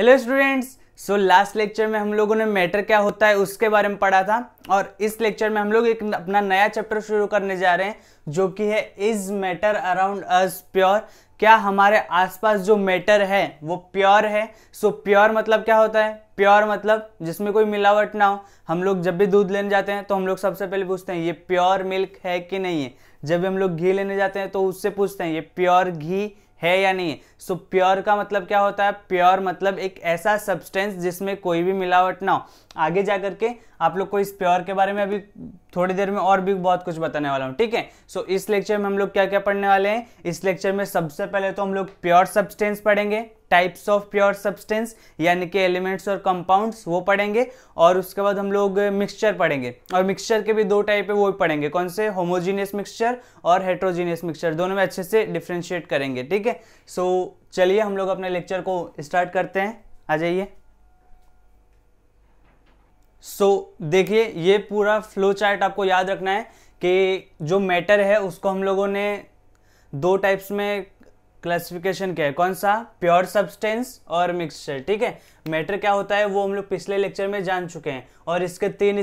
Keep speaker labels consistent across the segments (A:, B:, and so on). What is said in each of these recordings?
A: hello students so last lecture में हम लोगों ने मैटर क्या होता है उसके बारे में पढ़ा था और इस लेक्चर में हम लोग एक अपना नया चैप्टर शुरू करने जा रहे हैं जो कि है is matter around us pure क्या हमारे आसपास जो मैटर है वो प्योर है सो so, प्योर मतलब क्या होता है प्योर मतलब जिसमें कोई मिलावट ना हो हम लोग जब भी दूध लेने जाते हैं तो हम लोग सबसे पहले पूछते हैं ये प्योर मिल्क है कि नहीं है जब भी हम लोग घी लेने जाते हैं तो उससे पूछते हैं ये प्योर घी है या नहीं सो so, प्योर का मतलब क्या होता है प्योर मतलब एक ऐसा सब्सटेंस जिसमें कोई भी मिलावट ना हो आगे जा करके आप लोग को इस प्योर के बारे में अभी थोड़ी देर में और भी बहुत कुछ बताने वाला हूँ ठीक है सो इस लेक्चर में हम लोग क्या क्या पढ़ने वाले हैं इस लेक्चर में सबसे पहले तो हम लोग प्योर सब्सटेंस पढ़ेंगे टाइप्स ऑफ प्योर सब्सटेंस यानी कि एलिमेंट्स और कंपाउंड्स वो पढ़ेंगे और उसके बाद हम लोग मिक्सचर पढ़ेंगे और मिक्सचर के भी दो टाइप है वो भी पढ़ेंगे कौन से होमोजीनियस मिक्सचर और हेट्रोजीनियस मिक्सचर दोनों में अच्छे से डिफ्रेंशिएट करेंगे ठीक है सो so, चलिए हम लोग अपने लेक्चर को स्टार्ट करते हैं आ जाइए सो so, देखिए ये पूरा फ्लो चार्ट आपको याद रखना है कि जो मैटर है उसको हम लोगों ने दो टाइप्स में क्लासिफिकेशन क्या है कौन सा प्योर सब्सटेंस और मिक्सचर ठीक है मैटर क्या होता है वो हम लोग पिछले लेक्चर में जान चुके हैं और इसके तीन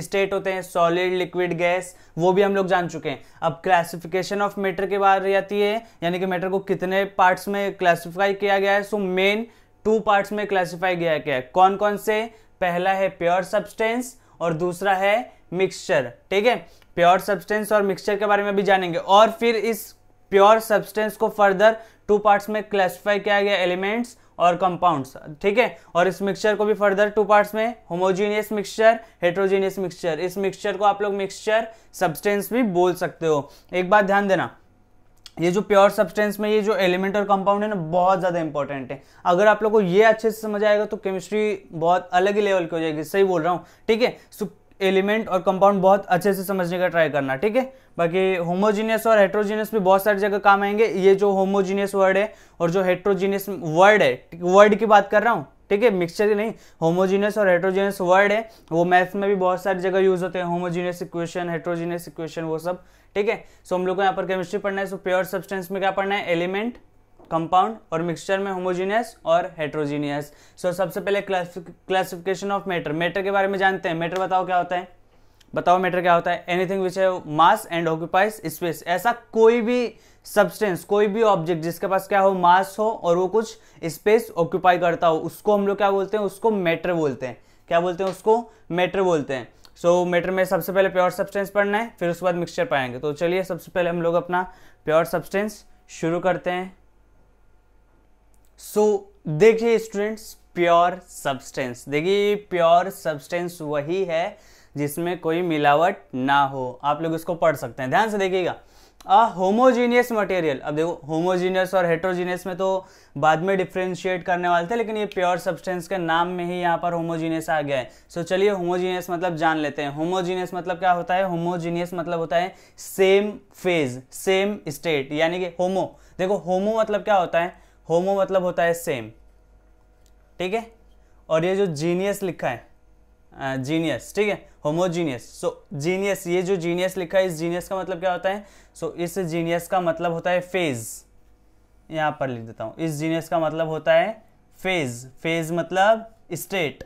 A: स्टेट होते हैं सॉलिड लिक्विड गैस वो भी हम लोग जान चुके हैं अब क्लासिफिकेशन ऑफ मैटर की बाद आती है यानी कि मैटर को कितने पार्ट्स में क्लासिफाई किया गया है सो मेन टू पार्ट्स में क्लासिफाई किया गया है कौन कौन से पहला है प्योर सब्सटेंस और दूसरा है मिक्सचर ठीक है प्योर सब्सटेंस और मिक्सचर के बारे में भी जानेंगे और फिर इस प्योर सब्सटेंस को फर्दर टू पार्ट्स में क्लासिफाई किया गया एलिमेंट्स और कंपाउंड्स ठीक है और इस मिक्सचर को भी फर्दर टू पार्ट्स में होमोजीनियस मिक्सचर हेट्रोजीनियस मिक्सचर इस मिक्सचर को आप लोग मिक्सचर सब्सटेंस भी बोल सकते हो एक बात ध्यान देना ये जो प्योर सब्सटेंस में ये जो एलिमेंट और कंपाउंड है ना बहुत ज़्यादा इंपॉर्टेंट है अगर आप लोग को ये अच्छे से समझ आएगा तो केमिस्ट्री बहुत अलग ही लेवल की हो जाएगी सही बोल रहा हूँ ठीक है सो एलिमेंट और कंपाउंड बहुत अच्छे से समझने का ट्राई करना ठीक है बाकी होमोजीनियस और हेट्रोजीनियस भी बहुत सारी जगह काम आएंगे ये जो होमोजीनियस वर्ड है और जो हेट्रोजीनियस वर्ड है वर्ड की बात कर रहा हूँ ठीक है मिक्सचर ही नहीं होमोजीनियस और हेट्रोजीनियस वर्ड है वो मैथ्स में भी बहुत सारी जगह यूज होते हैं होमोजीनियस इक्वेशन हेट्रोजीनियस इक्वेशन वो सब ठीक है सो हम लोग को यहाँ पर केमिस्ट्री पढ़ना है सो प्योर सब्सटेंस में क्या पढ़ना है एलिमेंट कंपाउंड और मिक्सचर में होमोजीनियस और हेट्रोजीनियस सो so, सबसे पहले क्लासिफिकेशन ऑफ मैटर मैटर के बारे में जानते हैं मैटर बताओ क्या होता है बताओ मैटर क्या होता है एनीथिंग विच है मास एंड ऑक्यूपाइज स्पेस ऐसा कोई भी सब्सटेंस कोई भी ऑब्जेक्ट जिसके पास क्या हो मास हो और वो कुछ स्पेस ऑक्यूपाई करता हो उसको हम लोग क्या बोलते हैं उसको मैटर बोलते हैं क्या बोलते हैं उसको मैटर बोलते हैं सो so, मैटर में सबसे पहले प्योर सब्सटेंस पढ़ना है फिर उसके बाद मिक्सचर पाएंगे तो चलिए सबसे पहले हम लोग अपना प्योर सब्सटेंस शुरू करते हैं सो so, देखिए स्टूडेंट्स प्योर सब्सटेंस देखिए प्योर सब्सटेंस वही है जिसमें कोई मिलावट ना हो आप लोग इसको पढ़ सकते हैं ध्यान से देखिएगा अ होमोजीनियस मटेरियल अब देखो होमोजीनियस और हेट्रोजीनियस में तो बाद में डिफ्रेंशिएट करने वाले थे लेकिन ये प्योर सब्सटेंस के नाम में ही यहाँ पर होमोजीनियस आ गया है सो so, चलिए होमोजीनियस मतलब जान लेते हैं होमोजीनियस मतलब क्या होता है होमोजीनियस मतलब होता है सेम फेज सेम स्टेट यानी कि होमो देखो होमो मतलब क्या होता है होमो मतलब होता है सेम ठीक है और ये जो जीनियस लिखा है जीनियस ठीक है होमोजीनियस सो जीनियस ये जो जीनियस लिखा है इस जीनियस का मतलब क्या होता है सो so, इस जीनियस का मतलब होता है फेज यहां पर लिख देता हूं इस जीनियस का मतलब होता है फेज फेज मतलब स्टेट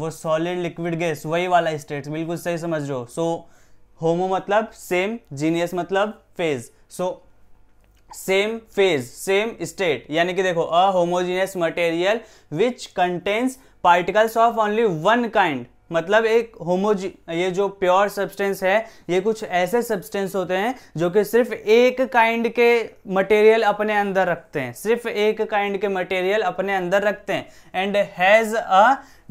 A: वो सॉलिड लिक्विड गैस वही वाला स्टेट बिल्कुल सही समझ रहे हो सो होमो मतलब सेम जीनियस मतलब phase so so, same phase same state यानी कि देखो a homogeneous material which contains particles of only one kind मतलब एक होमोजी ये जो प्योर सब्सटेंस है ये कुछ ऐसे सब्सटेंस होते हैं जो कि सिर्फ एक काइंड के मटेरियल अपने अंदर रखते हैं सिर्फ एक काइंड के मटेरियल अपने अंदर रखते हैं and has a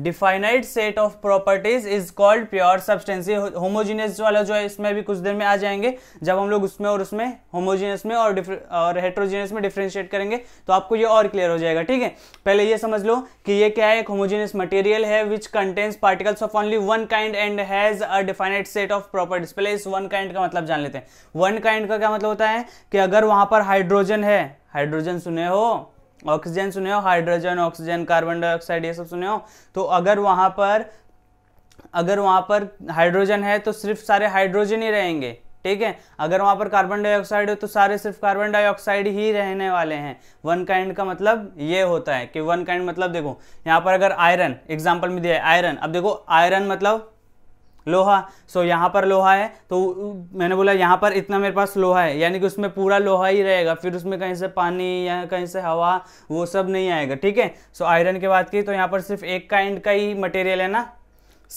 A: definite set of properties is called pure substance homogeneous वाला जो है इसमें भी कुछ देर में आ जाएंगे जब हम लोग उसमें और उसमें होमोजीनियस में और और हेट्रोजीनियस में डिफ्रेंशिएट करेंगे तो आपको ये और क्लियर हो जाएगा ठीक है पहले ये समझ लो कि ये क्या है एक होमोजीनियस मटेरियल है which contains particles of only one kind and has a definite set of properties पहले इस वन काइंड का मतलब जान लेते हैं वन काइंड का क्या मतलब होता है कि अगर वहां पर हाइड्रोजन है हाइड्रोजन सुने हो ऑक्सीजन सुने हो हाइड्रोजन ऑक्सीजन कार्बन डाइऑक्साइड ये सब सुने हो तो अगर वहां पर अगर वहां पर हाइड्रोजन है तो सिर्फ सारे हाइड्रोजन ही रहेंगे ठीक है अगर वहां पर कार्बन डाइऑक्साइड हो तो सारे सिर्फ कार्बन डाइऑक्साइड ही रहने वाले हैं वन काइंड का मतलब ये होता है कि वन काइंड मतलब देखो यहां पर अगर आयरन एग्जाम्पल में दिया है आयरन अब देखो आयरन मतलब लोहा सो यहाँ पर लोहा है तो मैंने बोला यहाँ पर इतना मेरे पास लोहा है यानी कि उसमें पूरा लोहा ही रहेगा फिर उसमें कहीं से पानी या कहीं से हवा वो सब नहीं आएगा ठीक है सो आयरन की बात की तो यहाँ पर सिर्फ एक काइंड का ही मटेरियल है ना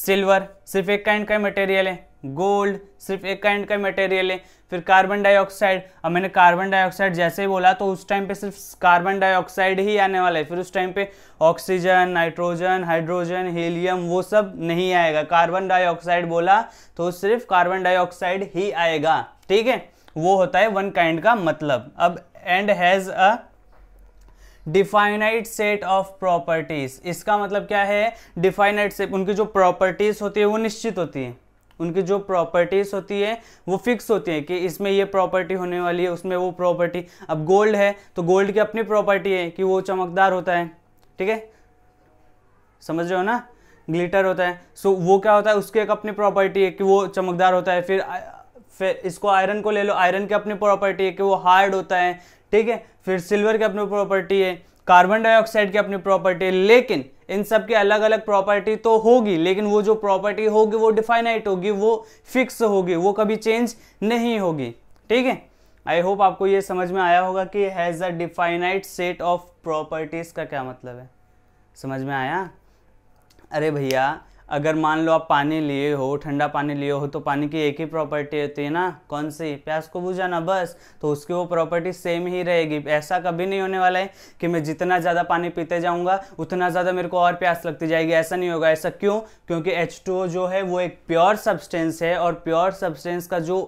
A: सिल्वर सिर्फ एक काइंड का ही मटेरियल है गोल्ड सिर्फ एक काइंड का मटेरियल है फिर कार्बन डाइऑक्साइड अब मैंने कार्बन डाइऑक्साइड जैसे ही बोला तो उस टाइम पे सिर्फ कार्बन डाइऑक्साइड ही आने वाला है फिर उस टाइम पे ऑक्सीजन नाइट्रोजन हाइड्रोजन हीलियम वो सब नहीं आएगा कार्बन डाइऑक्साइड बोला तो सिर्फ कार्बन डाइऑक्साइड ही आएगा ठीक है वो होता है वन काइंड का मतलब अब and has a definite set of properties इसका मतलब क्या है डिफाइनाइट सेट उनकी जो प्रॉपर्टीज होती है वो निश्चित होती है उनकी जो प्रॉपर्टीज होती है वो फिक्स होती है कि इसमें ये प्रॉपर्टी होने वाली है उसमें वो प्रॉपर्टी अब गोल्ड है तो गोल्ड की अपनी प्रॉपर्टी है कि वो चमकदार होता है ठीक है समझ रहे हो ना ग्लिटर होता है सो so, वो क्या होता है उसकी एक अपनी प्रॉपर्टी है कि वो चमकदार होता है फिर फिर इसको आयरन को ले लो आयरन की अपनी प्रॉपर्टी है कि वो हार्ड होता है ठीक है फिर सिल्वर की अपनी प्रॉपर्टी है कार्बन डाइऑक्साइड की अपनी प्रॉपर्टी है लेकिन इन सब के अलग अलग प्रॉपर्टी तो होगी लेकिन वो जो प्रॉपर्टी होगी वो डिफाइनाइट होगी वो फिक्स होगी वो कभी चेंज नहीं होगी ठीक है आई होप आपको ये समझ में आया होगा कि has a definite set of properties का क्या मतलब है समझ में आया अरे भैया अगर मान लो आप पानी लिए हो ठंडा पानी लिए हो तो पानी की एक ही प्रॉपर्टी होती है ना कौन सी प्यास को बुझाना बस तो उसकी वो प्रॉपर्टी सेम ही रहेगी ऐसा कभी नहीं होने वाला है कि मैं जितना ज़्यादा पानी पीते जाऊँगा उतना ज़्यादा मेरे को और प्यास लगती जाएगी ऐसा नहीं होगा ऐसा क्यों क्योंकि एच जो है वो एक प्योर सब्सटेंस है और प्योर सब्सटेंस का जो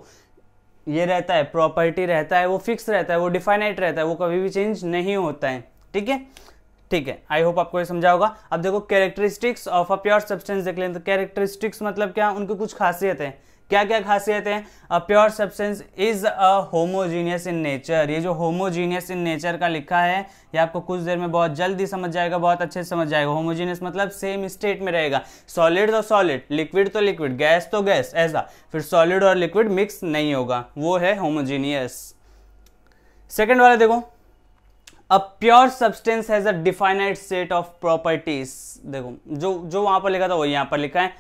A: ये रहता है प्रॉपर्टी रहता है वो फिक्स रहता है वो डिफाइनाइट रहता है वो कभी भी चेंज नहीं होता है ठीक है ठीक है आई होप आपको ये समझा होगा अब देखो characteristics of a pure substance देख लें तो कैरेक्टरिस्टिक्स मतलब क्या उनकी कुछ खासियत है क्या क्या खासियत है a pure substance is a homogeneous in nature ये जो होमोजीनियस इन नेचर का लिखा है ये आपको कुछ देर में बहुत जल्दी समझ जाएगा बहुत अच्छे से समझ जाएगा होमोजीनियस मतलब सेम स्टेट में रहेगा सॉलिड तो सॉलिड लिक्विड तो लिक्विड गैस तो गैस ऐसा फिर सॉलिड और लिक्विड मिक्स नहीं होगा वो है होमोजीनियस सेकेंड वाला देखो a pure substance has a definite set of properties देखो जो जो वहां पर लिखा था वो यहां पर लिखा है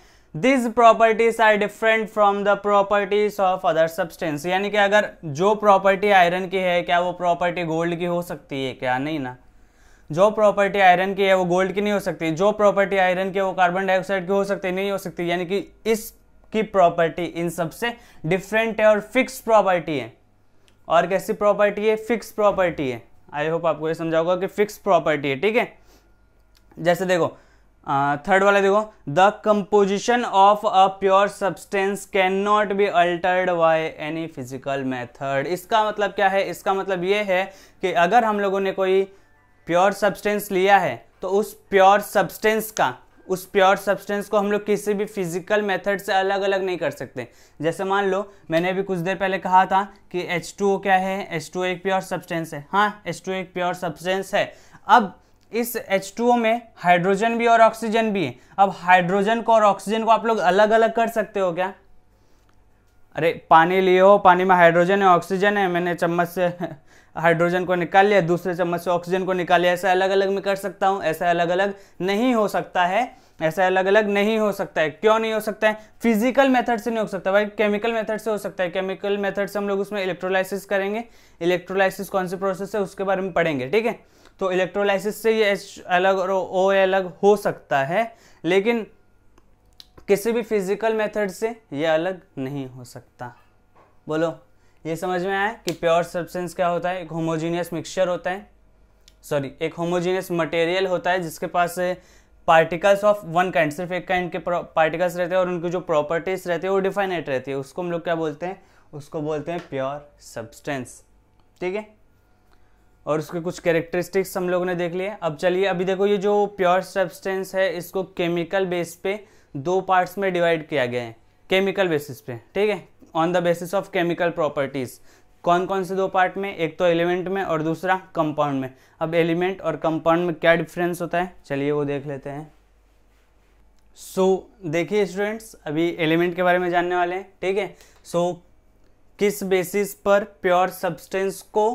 A: this properties are different from the properties of other substance यानी कि अगर जो प्रॉपर्टी आयरन की है क्या वो प्रॉपर्टी गोल्ड की हो सकती है क्या नहीं ना जो प्रॉपर्टी आयरन की है वो गोल्ड की नहीं हो सकती जो प्रॉपर्टी आयरन की है वो कार्बन डाइऑक्साइड की हो सकती नहीं हो सकती यानी कि इसकी प्रॉपर्टी इन सबसे डिफरेंट है और फिक्स प्रॉपर्टी है और कैसी प्रॉपर्टी है फिक्स प्रॉपर्टी है आई होप आपको ये समझा होगा कि फिक्स प्रॉपर्टी है ठीक है जैसे देखो थर्ड वाला देखो the composition of a pure substance can not be altered by any physical method इसका मतलब क्या है इसका मतलब ये है कि अगर हम लोगों ने कोई प्योर सब्सटेंस लिया है तो उस प्योर सब्सटेंस का उस प्योर सब्सटेंस को हम लोग किसी भी फिजिकल मेथड से अलग अलग नहीं कर सकते जैसे मान लो मैंने अभी कुछ देर पहले कहा था कि H2O क्या है H2O एक प्योर सब्सटेंस है हाँ H2O एक प्योर सब्सटेंस है अब इस H2O में हाइड्रोजन भी और ऑक्सीजन भी है अब हाइड्रोजन को और ऑक्सीजन को आप लोग अलग अलग कर सकते हो क्या अरे पानी लिए हो पानी में हाइड्रोजन है ऑक्सीजन है मैंने चम्मच से हाइड्रोजन को निकाल लिया दूसरे चम्मच से ऑक्सीजन को निकाल लिया ऐसा अलग अलग मैं कर सकता हूँ ऐसा अलग अलग नहीं हो सकता है ऐसा अलग अलग नहीं हो सकता है क्यों नहीं हो सकता है फिजिकल मेथड से नहीं हो सकता भाई केमिकल मेथड से हो सकता है केमिकल मेथड से हम लोग उसमें इलेक्ट्रोलाइसिस करेंगे इलेक्ट्रोलाइसिस कौन से प्रोसेस है उसके बारे में पढ़ेंगे ठीक है तो इलेक्ट्रोलाइसिस से ये एच अलग और ओ अलग हो सकता है लेकिन किसी भी फिजिकल मेथड से ये अलग नहीं हो सकता बोलो ये समझ में आया कि प्योर सब्सटेंस क्या होता है एक होमोजीनियस मिक्सचर होता है सॉरी एक होमोजीनियस मटेरियल होता है जिसके पास पार्टिकल्स ऑफ वन काइंड सिर्फ एक काइंड के पार्टिकल्स रहते हैं और उनकी जो प्रॉपर्टीज रहती है वो डिफाइनेट रहती है उसको हम लोग क्या बोलते हैं उसको बोलते हैं प्योर सब्सटेंस ठीक है और उसके कुछ कैरेक्टरिस्टिक्स हम लोगों ने देख लिए अब चलिए अभी देखो ये जो प्योर सब्सटेंस है इसको केमिकल बेस पे दो पार्ट्स में डिवाइड किया गया है केमिकल बेसिस पे ठीक है on the basis of chemical properties कौन कौन से दो पार्ट में एक तो एलिमेंट में और दूसरा कंपाउंड में अब एलिमेंट और कंपाउंड में क्या डिफरेंस होता है चलिए वो देख लेते हैं सो so, देखिए स्टूडेंट्स अभी एलिमेंट के बारे में जानने वाले हैं ठीक है सो so, किस बेसिस पर प्योर सब्सटेंस को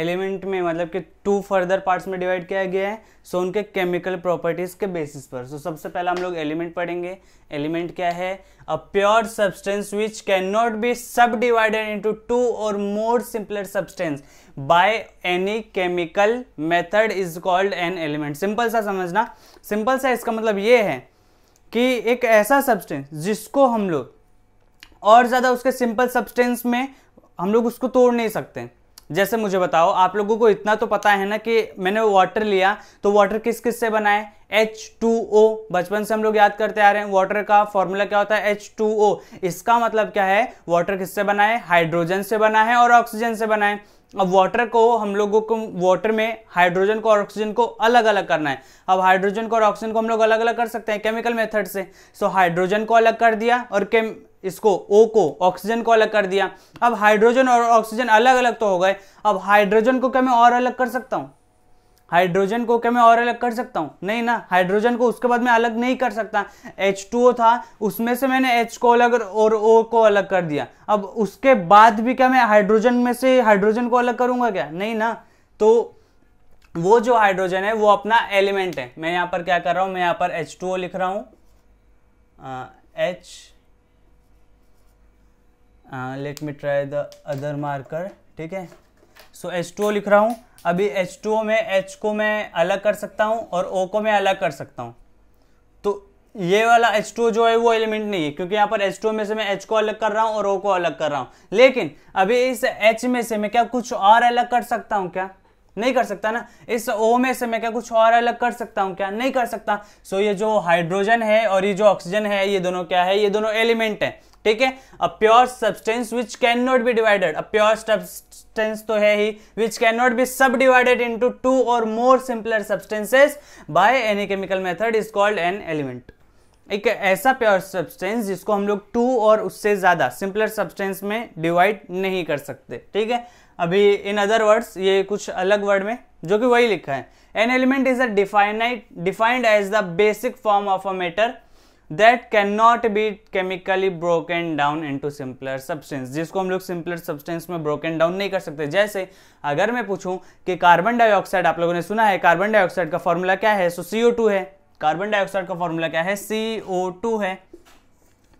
A: एलिमेंट में मतलब कि टू फर्दर पार्ट्स में डिवाइड किया गया है सो उनके केमिकल प्रॉपर्टीज़ के बेसिस पर सो so, सबसे पहले हम लोग एलिमेंट पढ़ेंगे एलिमेंट क्या है a pure substance which can not be subdivided into two और more simpler substance by any chemical method is called an element simple सा समझना सिंपल सा इसका मतलब ये है कि एक ऐसा सब्सटेंस जिसको हम लोग और ज़्यादा उसके सिंपल सब्सटेंस में हम लोग उसको तोड़ नहीं सकते जैसे मुझे बताओ आप लोगों को इतना तो पता है ना कि मैंने वाटर लिया तो वाटर किस किस से बना है एच टू ओ बचपन से हम लोग याद करते आ रहे हैं वाटर का फॉर्मूला क्या होता है एच टू ओ इसका मतलब क्या है वाटर किससे बना है हाइड्रोजन से बना है और ऑक्सीजन से बना है अब वाटर को हम लोगों को वाटर में हाइड्रोजन को और ऑक्सीजन को अलग अलग करना है अब हाइड्रोजन को और ऑक्सीजन को हम लोग अलग अलग कर सकते हैं केमिकल मेथड से सो हाइड्रोजन को अलग कर दिया और केम इसको ओ को ऑक्सीजन को अलग कर दिया अब हाइड्रोजन और ऑक्सीजन अलग अलग तो हो गए अब हाइड्रोजन को क्या मैं और अलग कर सकता हूँ हाइड्रोजन को क्या मैं और अलग कर सकता हूँ नहीं ना हाइड्रोजन को उसके बाद मैं अलग नहीं कर सकता एच टू था उसमें से मैंने एच को अलग और ओ को अलग कर दिया अब उसके बाद भी क्या मैं हाइड्रोजन में से हाइड्रोजन को अलग करूंगा क्या नहीं ना तो वो जो हाइड्रोजन है वो अपना एलिमेंट है मैं यहाँ पर क्या कर रहा हूँ मैं यहाँ पर एच टू ओ लिख रहा हूँ H let me try the other marker ठीक है सो एच टू ओ लिख रहा हूँ अभी एच टू ओ में एच को मैं अलग कर सकता हूँ और ओ को मैं अलग कर सकता हूँ तो ये वाला एच टू जो है वो एलिमेंट नहीं है क्योंकि यहाँ पर एच टू में से मैं एच को अलग कर रहा हूँ और ओ को अलग कर रहा हूँ लेकिन अभी इस एच में से मैं क्या कुछ और अलग कर सकता हूँ क्या नहीं कर सकता ना इस ओ में से मैं क्या कुछ और अलग कर सकता हूँ क्या नहीं कर सकता सो ये जो हाइड्रोजन है और ये जो ऑक्सीजन है ये दोनों क्या है ये दोनों एलिमेंट है ठीक है a pure substance which can not be divided a pure substance तो है ही which can not be subdivided into two और more simpler substances by any chemical method is called an element एक ऐसा pure substance जिसको हम लोग to और उससे ज़्यादा सिंपलर सब्सटेंस में डिवाइड नहीं कर सकते ठीक है अभी इन अदर वर्ड्स ये कुछ अलग वर्ड में जो कि वही लिखा है an element is a definite defined as the basic form of a matter that can not be chemically broken down into simpler substance जिसको हम लोग सिंपलर सब्सटेंस में ब्रोकन डाउन नहीं कर सकते जैसे अगर मैं पूछूं कि कार्बन डाइऑक्साइड आप लोगों ने सुना है कार्बन डाइऑक्साइड का फॉर्मूला क्या है सो टू है कार्बन डाइऑक्साइड का फॉर्मूला क्या है सी है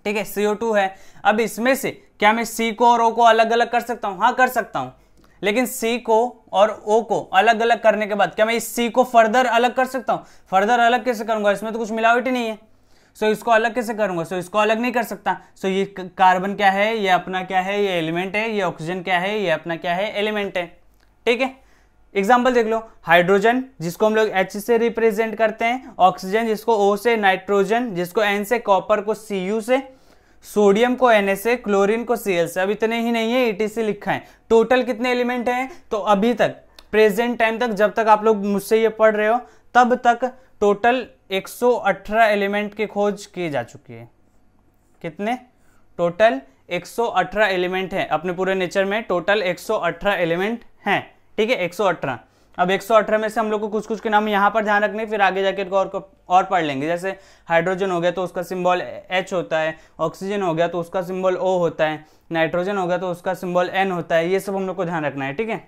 A: ठीक है टू है अब इसमें से क्या मैं सी को और ओ को अलग अलग कर सकता हूँ हाँ कर सकता हूँ लेकिन सी को और ओ को अलग अलग करने के बाद क्या मैं इस सी को फर्दर अलग कर सकता हूँ फर्दर अलग कैसे करूंगा इसमें तो कुछ मिलावट ही नहीं है सो इसको अलग कैसे करूंगा सो इसको अलग नहीं कर सकता सो ये कार्बन क्या है ये अपना क्या है ये एलिमेंट है ये ऑक्सीजन क्या है ये अपना क्या है एलिमेंट है ठीक है एग्जाम्पल देख लो हाइड्रोजन जिसको हम लोग एच से रिप्रेजेंट करते हैं ऑक्सीजन जिसको ओ से नाइट्रोजन जिसको एन से कॉपर को सी से सोडियम को एन से क्लोरीन को सी से अब इतने ही नहीं है ई e से लिखा है टोटल कितने एलिमेंट हैं तो अभी तक प्रेजेंट टाइम तक जब तक आप लोग मुझसे ये पढ़ रहे हो तब तक टोटल 118 एलिमेंट की खोज की जा चुकी है कितने टोटल 118 एलिमेंट हैं अपने पूरे नेचर में टोटल 118 एलिमेंट हैं ठीक है 118 अब 118 में से हम लोग को कुछ कुछ के नाम यहाँ पर ध्यान रखने फिर आगे जाकर और और पढ़ लेंगे जैसे हाइड्रोजन हो गया तो उसका सिंबल एच होता है ऑक्सीजन हो गया तो उसका सिंबल ओ होता है नाइट्रोजन हो गया तो उसका सिंबल एन होता है ये सब हम लोग को ध्यान रखना है ठीक है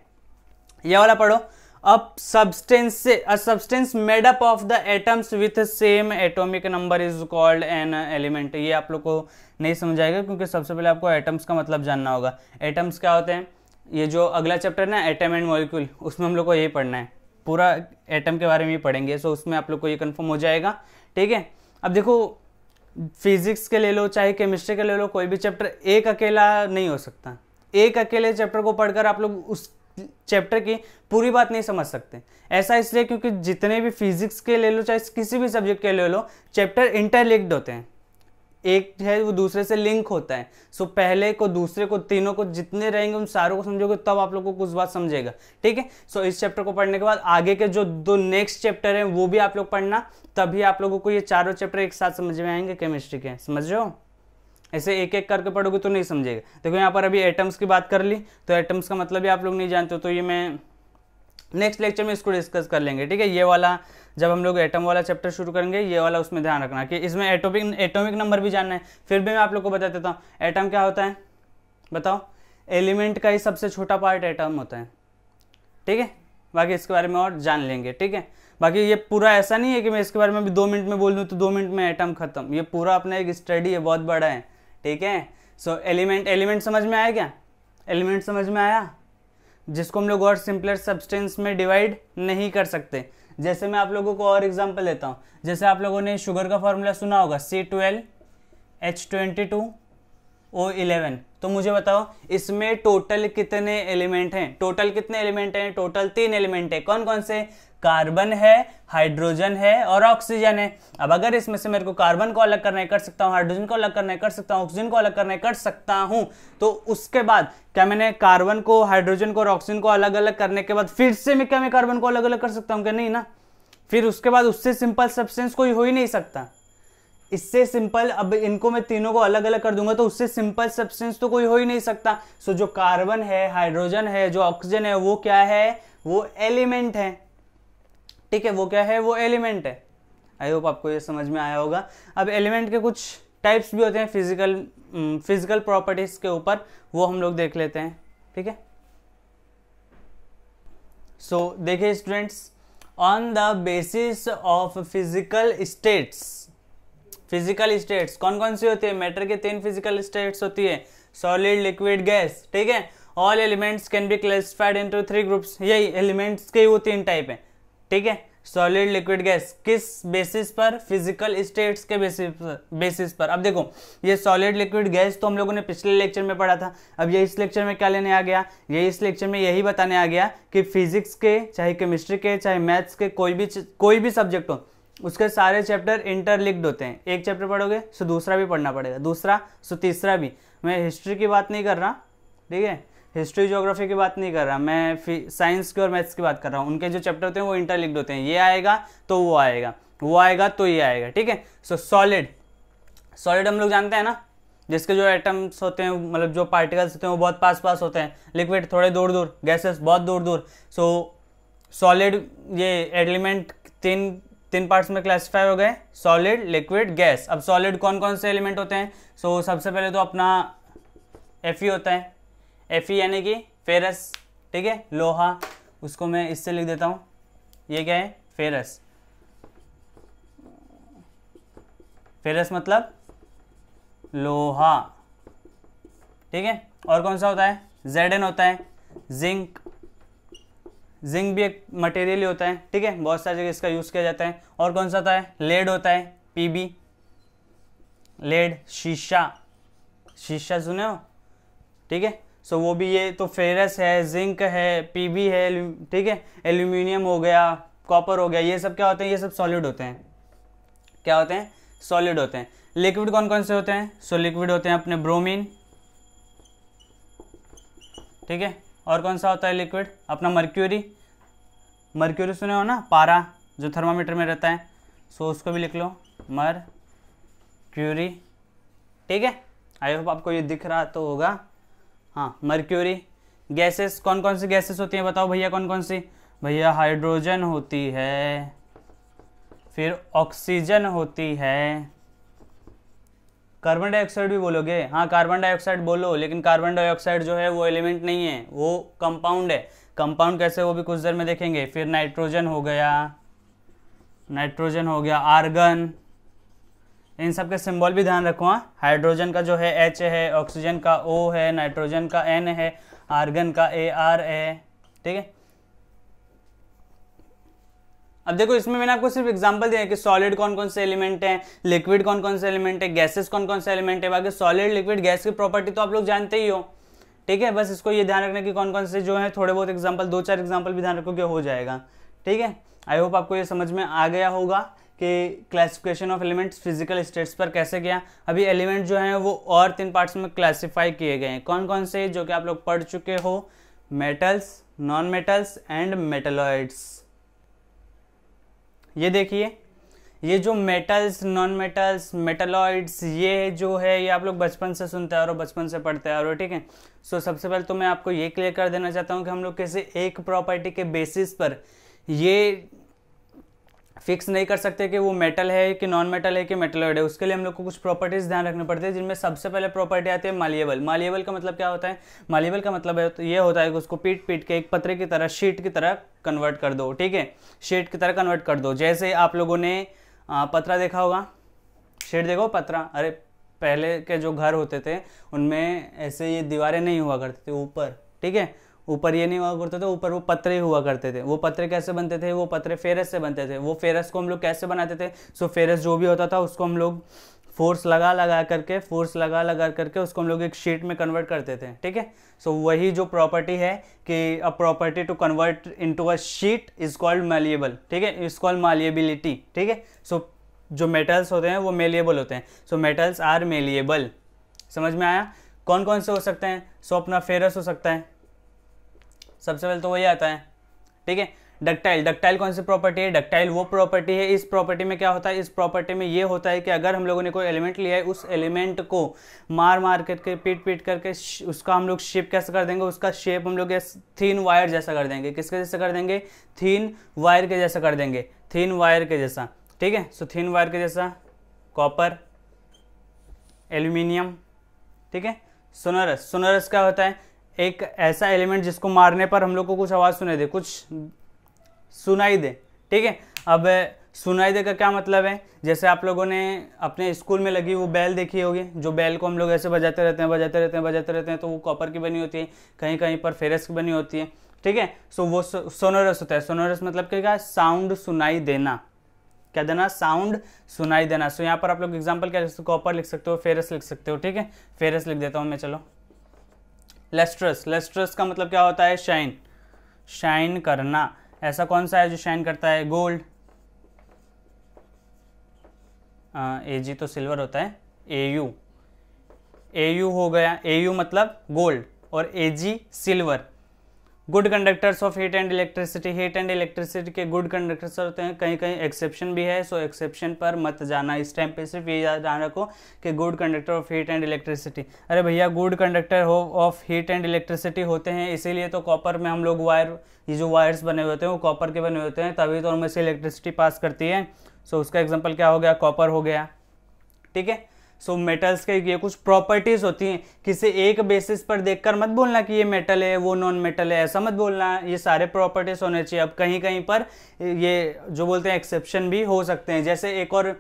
A: ये वाला पढ़ो substance substance a substance made up of the atoms with same atomic number is called ये आप लोग को नहीं समझ आएगा क्योंकि सबसे पहले आपको एटम्स का मतलब जानना होगा एटम्स क्या होते हैं ये जो अगला चैप्टर ना एटम एंड मॉलिक्यूल उसमें हम लोग को यही पढ़ना है पूरा एटम के बारे में ही पढ़ेंगे सो उसमें आप लोग को ये कंफर्म हो जाएगा ठीक है अब देखो फिजिक्स के ले लो चाहे केमिस्ट्री के ले लो कोई भी चैप्टर एक अकेला नहीं हो सकता एक अकेले चैप्टर को पढ़कर आप लोग उस चैप्टर की पूरी बात नहीं समझ सकते ऐसा इसलिए क्योंकि जितने भी फिजिक्स के ले लो चाहे किसी भी सब्जेक्ट के ले लो चैप्टर इंटरलिंक्ड होते हैं एक है वो दूसरे से लिंक होता है सो पहले को दूसरे को तीनों को जितने रहेंगे उन सारों को समझोगे तब आप लोग को कुछ बात समझेगा ठीक है सो इस चैप्टर को पढ़ने के बाद आगे के जो दो नेक्स्ट चैप्टर हैं वो भी आप लोग पढ़ना तभी आप लोगों को ये चारों चैप्टर एक साथ समझ में आएंगे केमिस्ट्री के समझ रहे हो ऐसे एक एक करके पढ़ोगे तो नहीं समझेगा देखो यहाँ पर अभी एटम्स की बात कर ली तो एटम्स का मतलब भी आप लोग नहीं जानते तो ये मैं नेक्स्ट लेक्चर में इसको डिस्कस कर लेंगे ठीक है ये वाला जब हम लोग एटम वाला चैप्टर शुरू करेंगे ये वाला उसमें ध्यान रखना कि इसमें एटोपिक एटोमिक नंबर भी जानना है फिर भी मैं आप लोग को बता देता हूँ एटम क्या होता है बताओ एलिमेंट का ही सबसे छोटा पार्ट एटम होता है ठीक है बाकी इसके बारे में और जान लेंगे ठीक है बाकी ये पूरा ऐसा नहीं है कि मैं इसके बारे में भी दो मिनट में बोल दूँ तो दो मिनट में एटम खत्म ये पूरा अपना एक स्टडी है बहुत बड़ा है ठीक है सो एलिमेंट एलिमेंट समझ में आया क्या एलिमेंट समझ में आया जिसको हम लोग और सिंपलर सब्सटेंस में डिवाइड नहीं कर सकते जैसे मैं आप लोगों को और एग्जांपल देता हूँ जैसे आप लोगों ने शुगर का फॉर्मूला सुना होगा C twelve H twenty two O eleven तो मुझे बताओ इसमें टोटल कितने एलिमेंट हैं टोटल कितने एलिमेंट हैं टोटल तीन एलिमेंट हैं कौन कौन से कार्बन है हाइड्रोजन है और ऑक्सीजन है अब अगर इसमें से मेरे को कार्बन को अलग करना है कर सकता हूँ हाइड्रोजन को अलग करना है कर सकता हूँ ऑक्सीजन को अलग करना है कर सकता हूँ तो उसके बाद क्या मैंने कार्बन को हाइड्रोजन को और ऑक्सीजन को अलग अलग करने के बाद फिर से मैं क्या मैं कार्बन को अलग अलग कर सकता हूँ क्या नहीं ना फिर उसके बाद उससे सिंपल सब्सटेंस कोई हो ही नहीं सकता इससे सिंपल अब इनको मैं तीनों को अलग अलग कर दूंगा तो उससे सिंपल सब्सटेंस तो कोई हो ही नहीं सकता सो जो कार्बन है हाइड्रोजन है जो ऑक्सीजन है वो क्या है वो एलिमेंट है ठीक है वो क्या है वो एलिमेंट है आई होप आपको ये समझ में आया होगा अब एलिमेंट के कुछ टाइप्स भी होते हैं फिजिकल फिजिकल प्रॉपर्टीज़ के ऊपर वो हम लोग देख लेते हैं ठीक है सो देखिए students on the basis of physical states physical states कौन कौन सी होती है मैटर के तीन फिजिकल स्टेट्स होती है सॉलिड लिक्विड गैस ठीक है all elements can be classified into three groups यही एलिमेंट्स के वो तीन टाइप है ठीक है सॉलिड लिक्विड गैस किस बेसिस पर फिजिकल स्टेट्स के बेसिस पर अब देखो ये सॉलिड लिक्विड गैस तो हम लोगों ने पिछले लेक्चर में पढ़ा था अब ये इस लेक्चर में क्या लेने आ गया ये इस लेक्चर में यही बताने आ गया कि फिजिक्स के चाहे केमिस्ट्री के चाहे मैथ्स के कोई भी कोई भी सब्जेक्ट हो उसके सारे चैप्टर इंटरलिंक्ड होते हैं एक चैप्टर पढ़ोगे सो दूसरा भी पढ़ना पड़ेगा दूसरा सो तीसरा भी मैं हिस्ट्री की बात नहीं कर रहा ठीक है हिस्ट्री जोग्राफी की बात नहीं कर रहा मैं साइंस की और मैथ्स की बात कर रहा हूँ उनके जो चैप्टर होते हैं वो इंटरलिंक्ड होते हैं ये आएगा तो वो आएगा वो आएगा तो ये आएगा ठीक है सो सॉलिड सॉलिड हम लोग जानते हैं ना जिसके जो एटम्स होते हैं मतलब जो पार्टिकल्स होते हैं वो बहुत पास पास होते हैं लिक्विड थोड़े दूर दूर गैसेस बहुत दूर दूर सो सॉलिड ये एलिमेंट तीन तीन पार्ट्स में क्लासिफाई हो गए सॉलिड लिक्विड गैस अब सॉलिड कौन कौन से एलिमेंट होते हैं सो so, सबसे पहले तो अपना एफ होता है एफ ई यानी कि फेरस ठीक है लोहा उसको मैं इससे लिख देता हूँ ये क्या है फेरस फेरस मतलब लोहा ठीक है और कौन सा होता है जेड एन होता है जिंक जिंक भी एक मटेरियल ही होता है ठीक है बहुत सारी जगह इसका यूज़ किया जाता है और कौन सा होता है लेड होता है पीबी लेड शीशा शीशा सुने हो ठीक है सो वो भी ये तो फेरस है जिंक है पीबी है ठीक है एल्यूमिनियम हो गया कॉपर हो गया ये सब क्या होते हैं ये सब सॉलिड होते हैं क्या होते हैं सॉलिड होते हैं लिक्विड कौन कौन से होते हैं सो लिक्विड होते हैं अपने ब्रोमीन ठीक है और कौन सा होता है लिक्विड अपना मर्क्यूरी मर्क्यूरी सुने हो ना पारा जो थर्मामीटर में रहता है सो उसको भी लिख लो मर क्यूरी ठीक है आई होप आपको ये दिख रहा तो होगा हाँ मर्क्यूरी गैसेस कौन कौन सी गैसेस होती हैं बताओ भैया कौन कौन सी भैया हाइड्रोजन होती है फिर ऑक्सीजन होती है कार्बन डाइऑक्साइड भी बोलोगे हाँ कार्बन डाइऑक्साइड बोलो लेकिन कार्बन डाइऑक्साइड जो है वो एलिमेंट नहीं है वो कंपाउंड है कंपाउंड कैसे वो भी कुछ देर में देखेंगे फिर नाइट्रोजन हो गया नाइट्रोजन हो गया आर्गन इन सब के सिंबल भी ध्यान रखो हाँ हाइड्रोजन का जो है एच है ऑक्सीजन का ओ है नाइट्रोजन का एन है आर्गन का ए आर है ठीक है अब देखो इसमें मैंने आपको सिर्फ एग्जांपल दिया है कि सॉलिड कौन कौन से एलिमेंट हैं लिक्विड कौन कौन से एलिमेंट है गैसेस कौन कौन से एलिमेंट है बाकी सॉलिड लिक्विड गैस की प्रॉपर्टी तो आप लोग जानते ही हो ठीक है बस इसको ये ध्यान रखना की कौन कौन से जो है थोड़े बहुत एग्जाम्पल दो चार एग्जाम्पल भी ध्यान रखोगे हो जाएगा ठीक है आई होप आपको ये समझ में आ गया होगा कि classification of elements physical states पर कैसे गया अभी एलिमेंट जो हैं वो और तीन पार्ट्स में क्लासिफाई किए गए हैं कौन कौन से जो कि आप लोग पढ़ चुके हो metals non metals and metalloids ये देखिए ये जो मेटल्स नॉन मेटल्स मेटलॉइड्स ये जो है ये आप लोग बचपन से सुनते हैं और बचपन से पढ़ते हैं और ठीक है सो so, सबसे पहले तो मैं आपको ये क्लियर कर देना चाहता हूँ कि हम लोग कैसे एक प्रॉपर्टी के बेसिस पर ये फिक्स नहीं कर सकते कि वो मेटल है कि नॉन मेटल है कि मेटलॉइड है उसके लिए हम लोग को कुछ प्रॉपर्टीज़ ध्यान रखनी पड़ती है जिनमें सबसे पहले प्रॉपर्टी आती है मालिएबल मालिएबल का मतलब क्या होता है मालिएबल का मतलब है तो ये होता है कि उसको पीट पीट के एक पत्रे की तरह शीट की तरह कन्वर्ट कर दो ठीक है शीट की तरह कन्वर्ट कर दो जैसे आप लोगों ने पत्रा देखा होगा शीट देखो पत्रा अरे पहले के जो घर होते थे उनमें ऐसे ये दीवारें नहीं हुआ करती थी ऊपर ठीक है ऊपर ये नहीं हुआ करते थे ऊपर वो पत्रे हुआ करते थे वो पत्रे कैसे बनते थे वो पत्रे फेरस से बनते थे वो फेरस को हम लोग कैसे बनाते थे सो फेरस जो भी होता था उसको हम लोग फोर्स लगा लगा करके फोर्स लगा लगा करके उसको हम लोग एक शीट में कन्वर्ट करते थे ठीक है सो वही जो प्रॉपर्टी है कि a property to convert into a sheet is called malleable ठीक है इज कॉल्ड मालिएबिलिटी ठीक है सो जो मेटल्स होते हैं वो मेलिएबल होते हैं सो मेटल्स आर मेलिएबल समझ में आया कौन कौन से हो सकते हैं सो so, अपना फेरस हो सकता है सबसे पहले तो वही आता है ठीक है डक्टाइल डक्टाइल कौन सी प्रॉपर्टी है डक्टाइल वो प्रॉपर्टी है इस प्रॉपर्टी में क्या होता है इस प्रॉपर्टी में ये होता है कि अगर हम लोगों ने कोई एलिमेंट लिया है उस एलिमेंट को मार मार करके पीट पीट करके उसका हम लोग शेप कैसे कर देंगे उसका शेप हम लोग थीन वायर जैसा कर देंगे किसके जैसा कर देंगे थीन वायर के जैसा कर देंगे थीन वायर के जैसा ठीक है सो थीन वायर के जैसा कॉपर एल्यूमिनियम ठीक है सोनरस सोनरस क्या होता है एक ऐसा एलिमेंट जिसको मारने पर हम लोग को कुछ आवाज़ सुनाई दे कुछ सुनाई दे ठीक है अब सुनाई दे का क्या मतलब है जैसे आप लोगों ने अपने स्कूल में लगी वो बैल देखी होगी जो बैल को हम लोग ऐसे बजाते रहते हैं बजाते रहते हैं बजाते रहते हैं तो वो कॉपर की बनी होती है कहीं कहीं पर फेरस की बनी होती है ठीक है सो वो सोनोरस होता है सोनोरस मतलब क्या क्या साउंड सुनाई देना क्या देना साउंड सुनाई देना सो यहाँ पर आप लोग एग्जाम्पल क्या सकते कॉपर लिख सकते हो फेरस लिख सकते हो ठीक है फेरस लिख देता हूँ मैं चलो लेस्ट्रस लेस्ट्रस का मतलब क्या होता है शाइन शाइन करना ऐसा कौन सा है जो शाइन करता है गोल्ड ए जी तो सिल्वर होता है ए यू ए यू हो गया ए यू मतलब गोल्ड और A G silver good conductors of heat and electricity heat and electricity के गुड कंडक्टर्स होते हैं कहीं कहीं एक्सेप्शन भी है सो एक्सेप्शन पर मत जाना इस टाइम पे सिर्फ ये याद रखो कि good conductor of heat and electricity अरे भैया गुड कंडक्टर हो ऑफ हीट एंड इलेक्ट्रिसिटी होते हैं इसीलिए तो कॉपर में हम लोग वायर ये जो वायर्स बने होते हैं वो कॉपर के बने होते हैं तभी तो हमें से इलेक्ट्रिसिटी पास करती है सो so उसका एग्जाम्पल क्या हो गया कॉपर हो गया ठीक है सो so, मेटल्स के ये कुछ प्रॉपर्टीज़ होती हैं किसी एक बेसिस पर देखकर मत बोलना कि ये मेटल है वो नॉन मेटल है ऐसा मत बोलना ये सारे प्रॉपर्टीज़ होने चाहिए अब कहीं कहीं पर ये जो बोलते हैं एक्सेप्शन भी हो सकते हैं जैसे एक और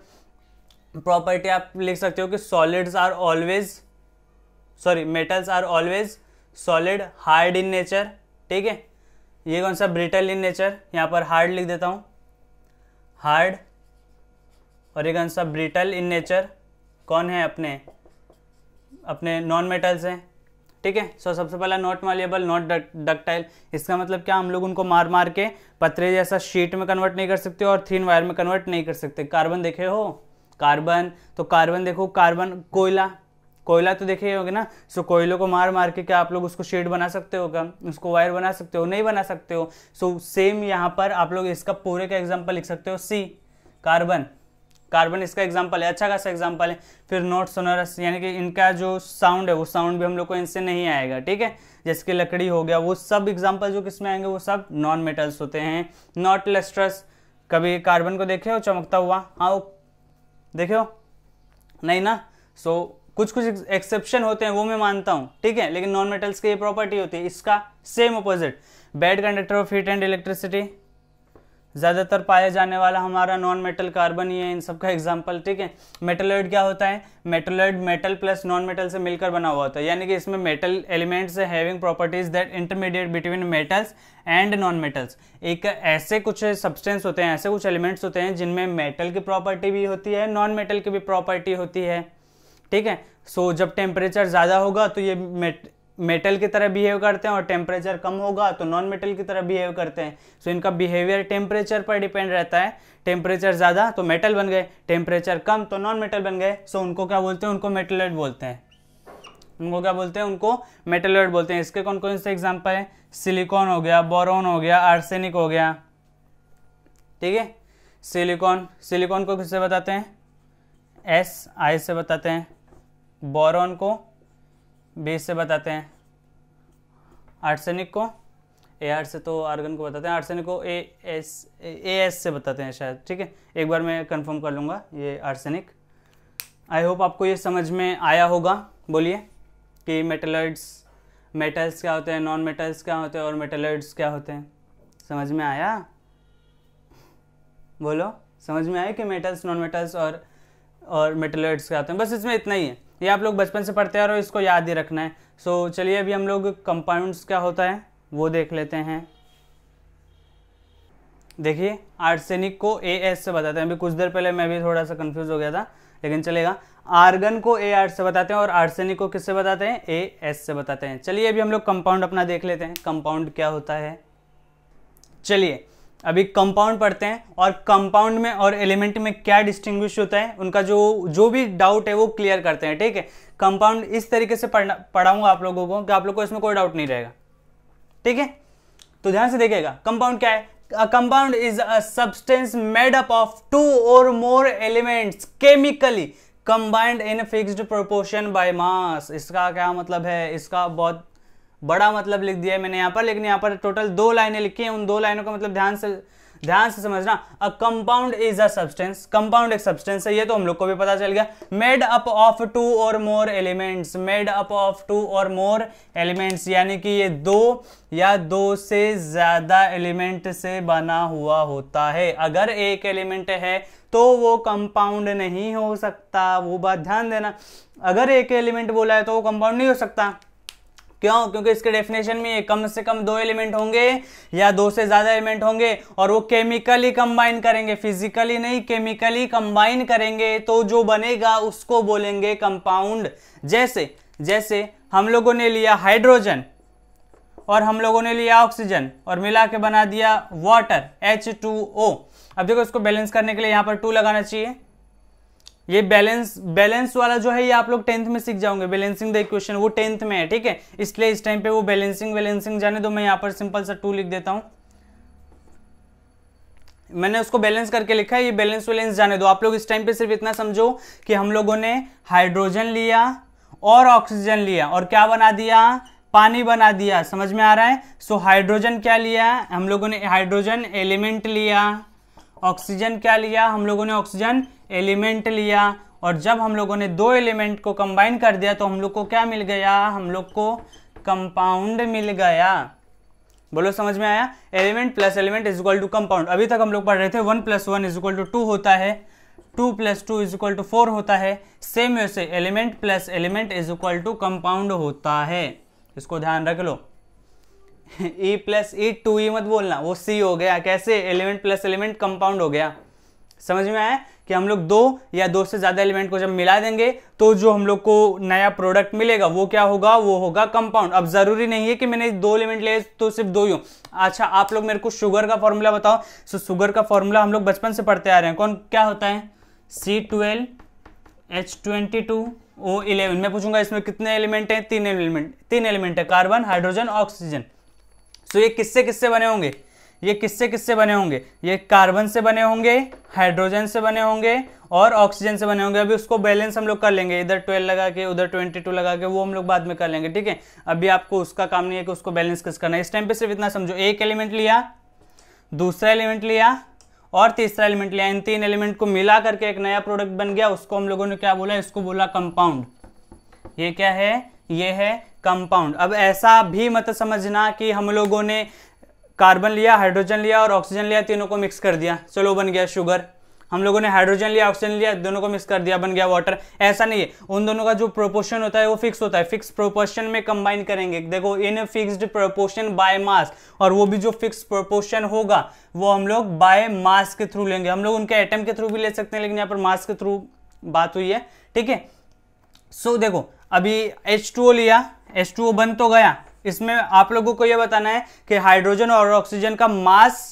A: प्रॉपर्टी आप लिख सकते हो कि solids are always sorry metals are always solid hard in nature ठीक है ये कौन सा ब्रिटल इन नेचर यहाँ पर हार्ड लिख देता हूँ हार्ड और ये कौन सा ब्रिटल इन नेचर कौन है अपने अपने नॉन मेटल्स हैं ठीक है सो so, सबसे पहला नॉट मालिएबल नॉट डक्टाइल इसका मतलब क्या हम लोग उनको मार मार के पतरे जैसा शीट में कन्वर्ट नहीं कर सकते और थीन वायर में कन्वर्ट नहीं कर सकते कार्बन देखे हो कार्बन तो कार्बन देखो कार्बन कोयला कोयला तो देखे होगे ना सो so, कोयलों को मार मार के क्या आप लोग उसको शेड बना सकते हो क्या उसको वायर बना सकते हो नहीं बना सकते हो सो सेम यहाँ पर आप लोग इसका पूरे का एग्जाम्पल लिख सकते हो सी कार्बन कार्बन इसका एग्जाम्पल है अच्छा खासा एग्जाम्पल है फिर नॉट सोनरस यानी कि इनका जो साउंड है वो साउंड भी हम लोग को इनसे नहीं आएगा ठीक है जैसे कि लकड़ी हो गया वो सब एग्जाम्पल जो किसमें आएंगे वो सब नॉन मेटल्स होते हैं नॉट लेस्ट्रस कभी कार्बन को देखे हो चमकता हुआ हाँ वो देखे हो नहीं ना सो so, कुछ कुछ एक्सेप्शन होते हैं वो मैं मानता हूँ ठीक है लेकिन नॉन मेटल्स की ये प्रॉपर्टी होती है इसका same opposite bad conductor of heat and electricity ज़्यादातर पाया जाने वाला हमारा नॉन मेटल कार्बन ही है इन सबका एग्जाम्पल ठीक है मेटलॉइड क्या होता है metalloid metal plus non metal से मिलकर बना हुआ होता है यानी कि इसमें metal elements having properties that intermediate between metals and non metals एक ऐसे कुछ सब्सटेंस होते हैं ऐसे कुछ एलिमेंट्स होते हैं जिनमें मेटल की प्रॉपर्टी भी होती है नॉन मेटल की भी प्रॉपर्टी होती है ठीक है सो so, जब टेम्परेचर ज़्यादा होगा तो ये मेटल की तरह बिहेव करते हैं और टेम्परेचर कम होगा तो नॉन मेटल की तरह बिहेव करते हैं सो इनका बिहेवियर टेम्परेचर पर डिपेंड रहता है टेम्परेचर ज़्यादा तो मेटल बन गए टेम्परेचर कम तो नॉन मेटल बन गए सो उनको क्या बोलते हैं उनको मेटलेट बोलते हैं उनको क्या बोलते हैं उनको मेटलेट बोलते हैं इसके कौन कौन से एग्जाम्पल हैं सिलिकॉन हो गया बोरोन हो गया आर्सेनिक हो गया ठीक है सिलिकॉन सिलिकॉन को किससे बताते हैं एस आई से बताते हैं बोरोन को बेस से बताते हैं आर्सेनिक को ए आर से तो आर्गन को बताते हैं आर्सेनिक को ए एस ए एस से बताते हैं शायद ठीक है एक बार मैं कंफर्म कर लूँगा ये आर्सेनिक आई होप आपको ये समझ में आया होगा बोलिए कि मेटलर्ड्स मेटल्स क्या होते हैं नॉन मेटल्स क्या होते हैं और मेटलर्ड्स क्या होते हैं समझ में आया बोलो समझ में आया कि मेटल्स नॉन मेटल्स और और मेटलर्ड्स क्या होते हैं बस इसमें इतना ही है ये आप लोग बचपन से पढ़ते आ रहे हो इसको याद ही रखना है सो so, चलिए अभी हम लोग कंपाउंड्स क्या होता है वो देख लेते हैं देखिए आर्सेनिक को ए एस से बताते हैं अभी कुछ देर पहले मैं भी थोड़ा सा कंफ्यूज हो गया था लेकिन चलेगा आर्गन को ए आर से बताते हैं और आर्सेनिक को किससे बताते हैं ए एस से बताते हैं चलिए अभी हम लोग कंपाउंड अपना देख लेते हैं कंपाउंड क्या होता है चलिए अभी कंपाउंड पढ़ते हैं और कंपाउंड में और एलिमेंट में क्या डिस्टिंग्विश होता है उनका जो जो भी डाउट है वो क्लियर करते हैं ठीक है कंपाउंड इस तरीके से पढ़ना पढ़ाऊंगा आप लोगों को कि आप लोग को इसमें कोई डाउट नहीं रहेगा ठीक है तो ध्यान से देखिएगा कंपाउंड क्या है compound is a substance made up of two और more more chemically combined in fixed proportion by mass इसका क्या मतलब है इसका बहुत बड़ा मतलब लिख दिया है मैंने यहाँ पर लेकिन यहाँ पर टोटल दो लाइनें लिखी हैं उन दो लाइनों का मतलब ध्यान से ध्यान से समझना a compound is a substance compound एक सब्सटेंस है ये तो हम लोग को भी पता चल गया मेड अप ऑफ टू और more elements made up of two और मोर एलिमेंट्स यानी कि ये दो या दो से ज़्यादा एलिमेंट से बना हुआ होता है अगर एक एलिमेंट है तो वो कंपाउंड नहीं हो सकता वो बात ध्यान देना अगर एक एलिमेंट बोला है तो वो कंपाउंड नहीं हो सकता क्यों क्योंकि इसके डेफिनेशन में कम से कम दो एलिमेंट होंगे या दो से ज़्यादा एलिमेंट होंगे और वो केमिकली कंबाइन करेंगे फिजिकली नहीं केमिकली कंबाइन करेंगे तो जो बनेगा उसको बोलेंगे कंपाउंड जैसे जैसे हम लोगों ने लिया हाइड्रोजन और हम लोगों ने लिया ऑक्सीजन और मिला के बना दिया वाटर एच टू ओ अब देखो इसको बैलेंस करने के लिए यहाँ पर टू लगाना चाहिए ये बैलेंस बैलेंस वाला जो है ये आप लोग टेंथ में सीख जाओगे बैलेंसिंग द इक्वेशन वो टेंथ में है ठीक है इसलिए इस टाइम पे वो बैलेंसिंग बैलेंसिंग जाने तो मैं यहां पर सिंपल सा टू लिख देता हूं मैंने उसको बैलेंस करके लिखा है ये बैलेंस वैलेंस जाने दो आप लोग इस टाइम पे सिर्फ इतना समझो कि हम लोगों ने हाइड्रोजन लिया और ऑक्सीजन लिया और क्या बना दिया पानी बना दिया समझ में आ रहा है सो so, हाइड्रोजन क्या लिया हम लोगों ने हाइड्रोजन एलिमेंट लिया ऑक्सीजन क्या लिया हम लोगों ने ऑक्सीजन एलिमेंट लिया और जब हम लोगों ने दो एलिमेंट को कंबाइन कर दिया तो हम लोग को क्या मिल गया हम लोग को कंपाउंड मिल गया बोलो समझ में आया element plus element is equal to compound अभी तक हम लोग पढ़ रहे थे one plus one is equal to two होता है two plus two is equal to four होता है सेम वैसे element plus element is equal to compound होता है इसको ध्यान रख लो ई प्लस ई टू ई मत बोलना वो सी हो गया कैसे एलिमेंट प्लस एलिमेंट कंपाउंड हो गया समझ में आया कि हम लोग दो या दो से ज़्यादा एलिमेंट को जब मिला देंगे तो जो हम लोग को नया प्रोडक्ट मिलेगा वो क्या होगा वो होगा कंपाउंड अब ज़रूरी नहीं है कि मैंने दो एलिमेंट लिए तो सिर्फ दो ही अच्छा आप लोग मेरे को शुगर का फॉर्मूला बताओ सो शुगर का फॉर्मूला हम लोग बचपन से पढ़ते आ रहे हैं कौन क्या होता है C twelve H twenty two O eleven मैं पूछूंगा इसमें कितने एलिमेंट हैं तीन एलिमेंट तीन एलिमेंट है कार्बन हाइड्रोजन ऑक्सीजन सो ये किससे किससे बने होंगे ये किससे किससे बने होंगे ये कार्बन से बने होंगे हाइड्रोजन से बने होंगे और ऑक्सीजन से बने होंगे अभी उसको बैलेंस हम लोग कर लेंगे इधर 12 लगा के उधर 22 लगा के वो हम लोग बाद में कर लेंगे ठीक है अभी आपको उसका काम नहीं है कि उसको बैलेंस किस करना है इस टाइम पे सिर्फ इतना समझो एक एलिमेंट लिया दूसरा एलिमेंट लिया और तीसरा एलिमेंट लिया इन तीन एलिमेंट को मिला करके एक नया प्रोडक्ट बन गया उसको हम लोगों ने क्या बोला इसको बोला कंपाउंड ये क्या है ये है कंपाउंड अब ऐसा भी मत समझना कि हम लोगों ने कार्बन लिया हाइड्रोजन लिया और ऑक्सीजन लिया तीनों को मिक्स कर दिया चलो बन गया शुगर हम लोगों ने हाइड्रोजन लिया ऑक्सीजन लिया दोनों को मिक्स कर दिया बन गया वाटर ऐसा नहीं है उन दोनों का जो प्रोपोर्शन होता है वो फिक्स होता है फिक्स प्रोपोर्शन में कंबाइन करेंगे देखो in fixed proportion by mass और वो भी जो फिक्स प्रोपोर्शन होगा वो हम लोग बाय मास के थ्रू लेंगे हम लोग उनके एटम के थ्रू भी ले सकते हैं लेकिन यहाँ पर मास के थ्रू बात हुई है ठीक है सो देखो अभी एच लिया एच बन तो गया इसमें आप लोगों को यह बताना है कि हाइड्रोजन और ऑक्सीजन का मास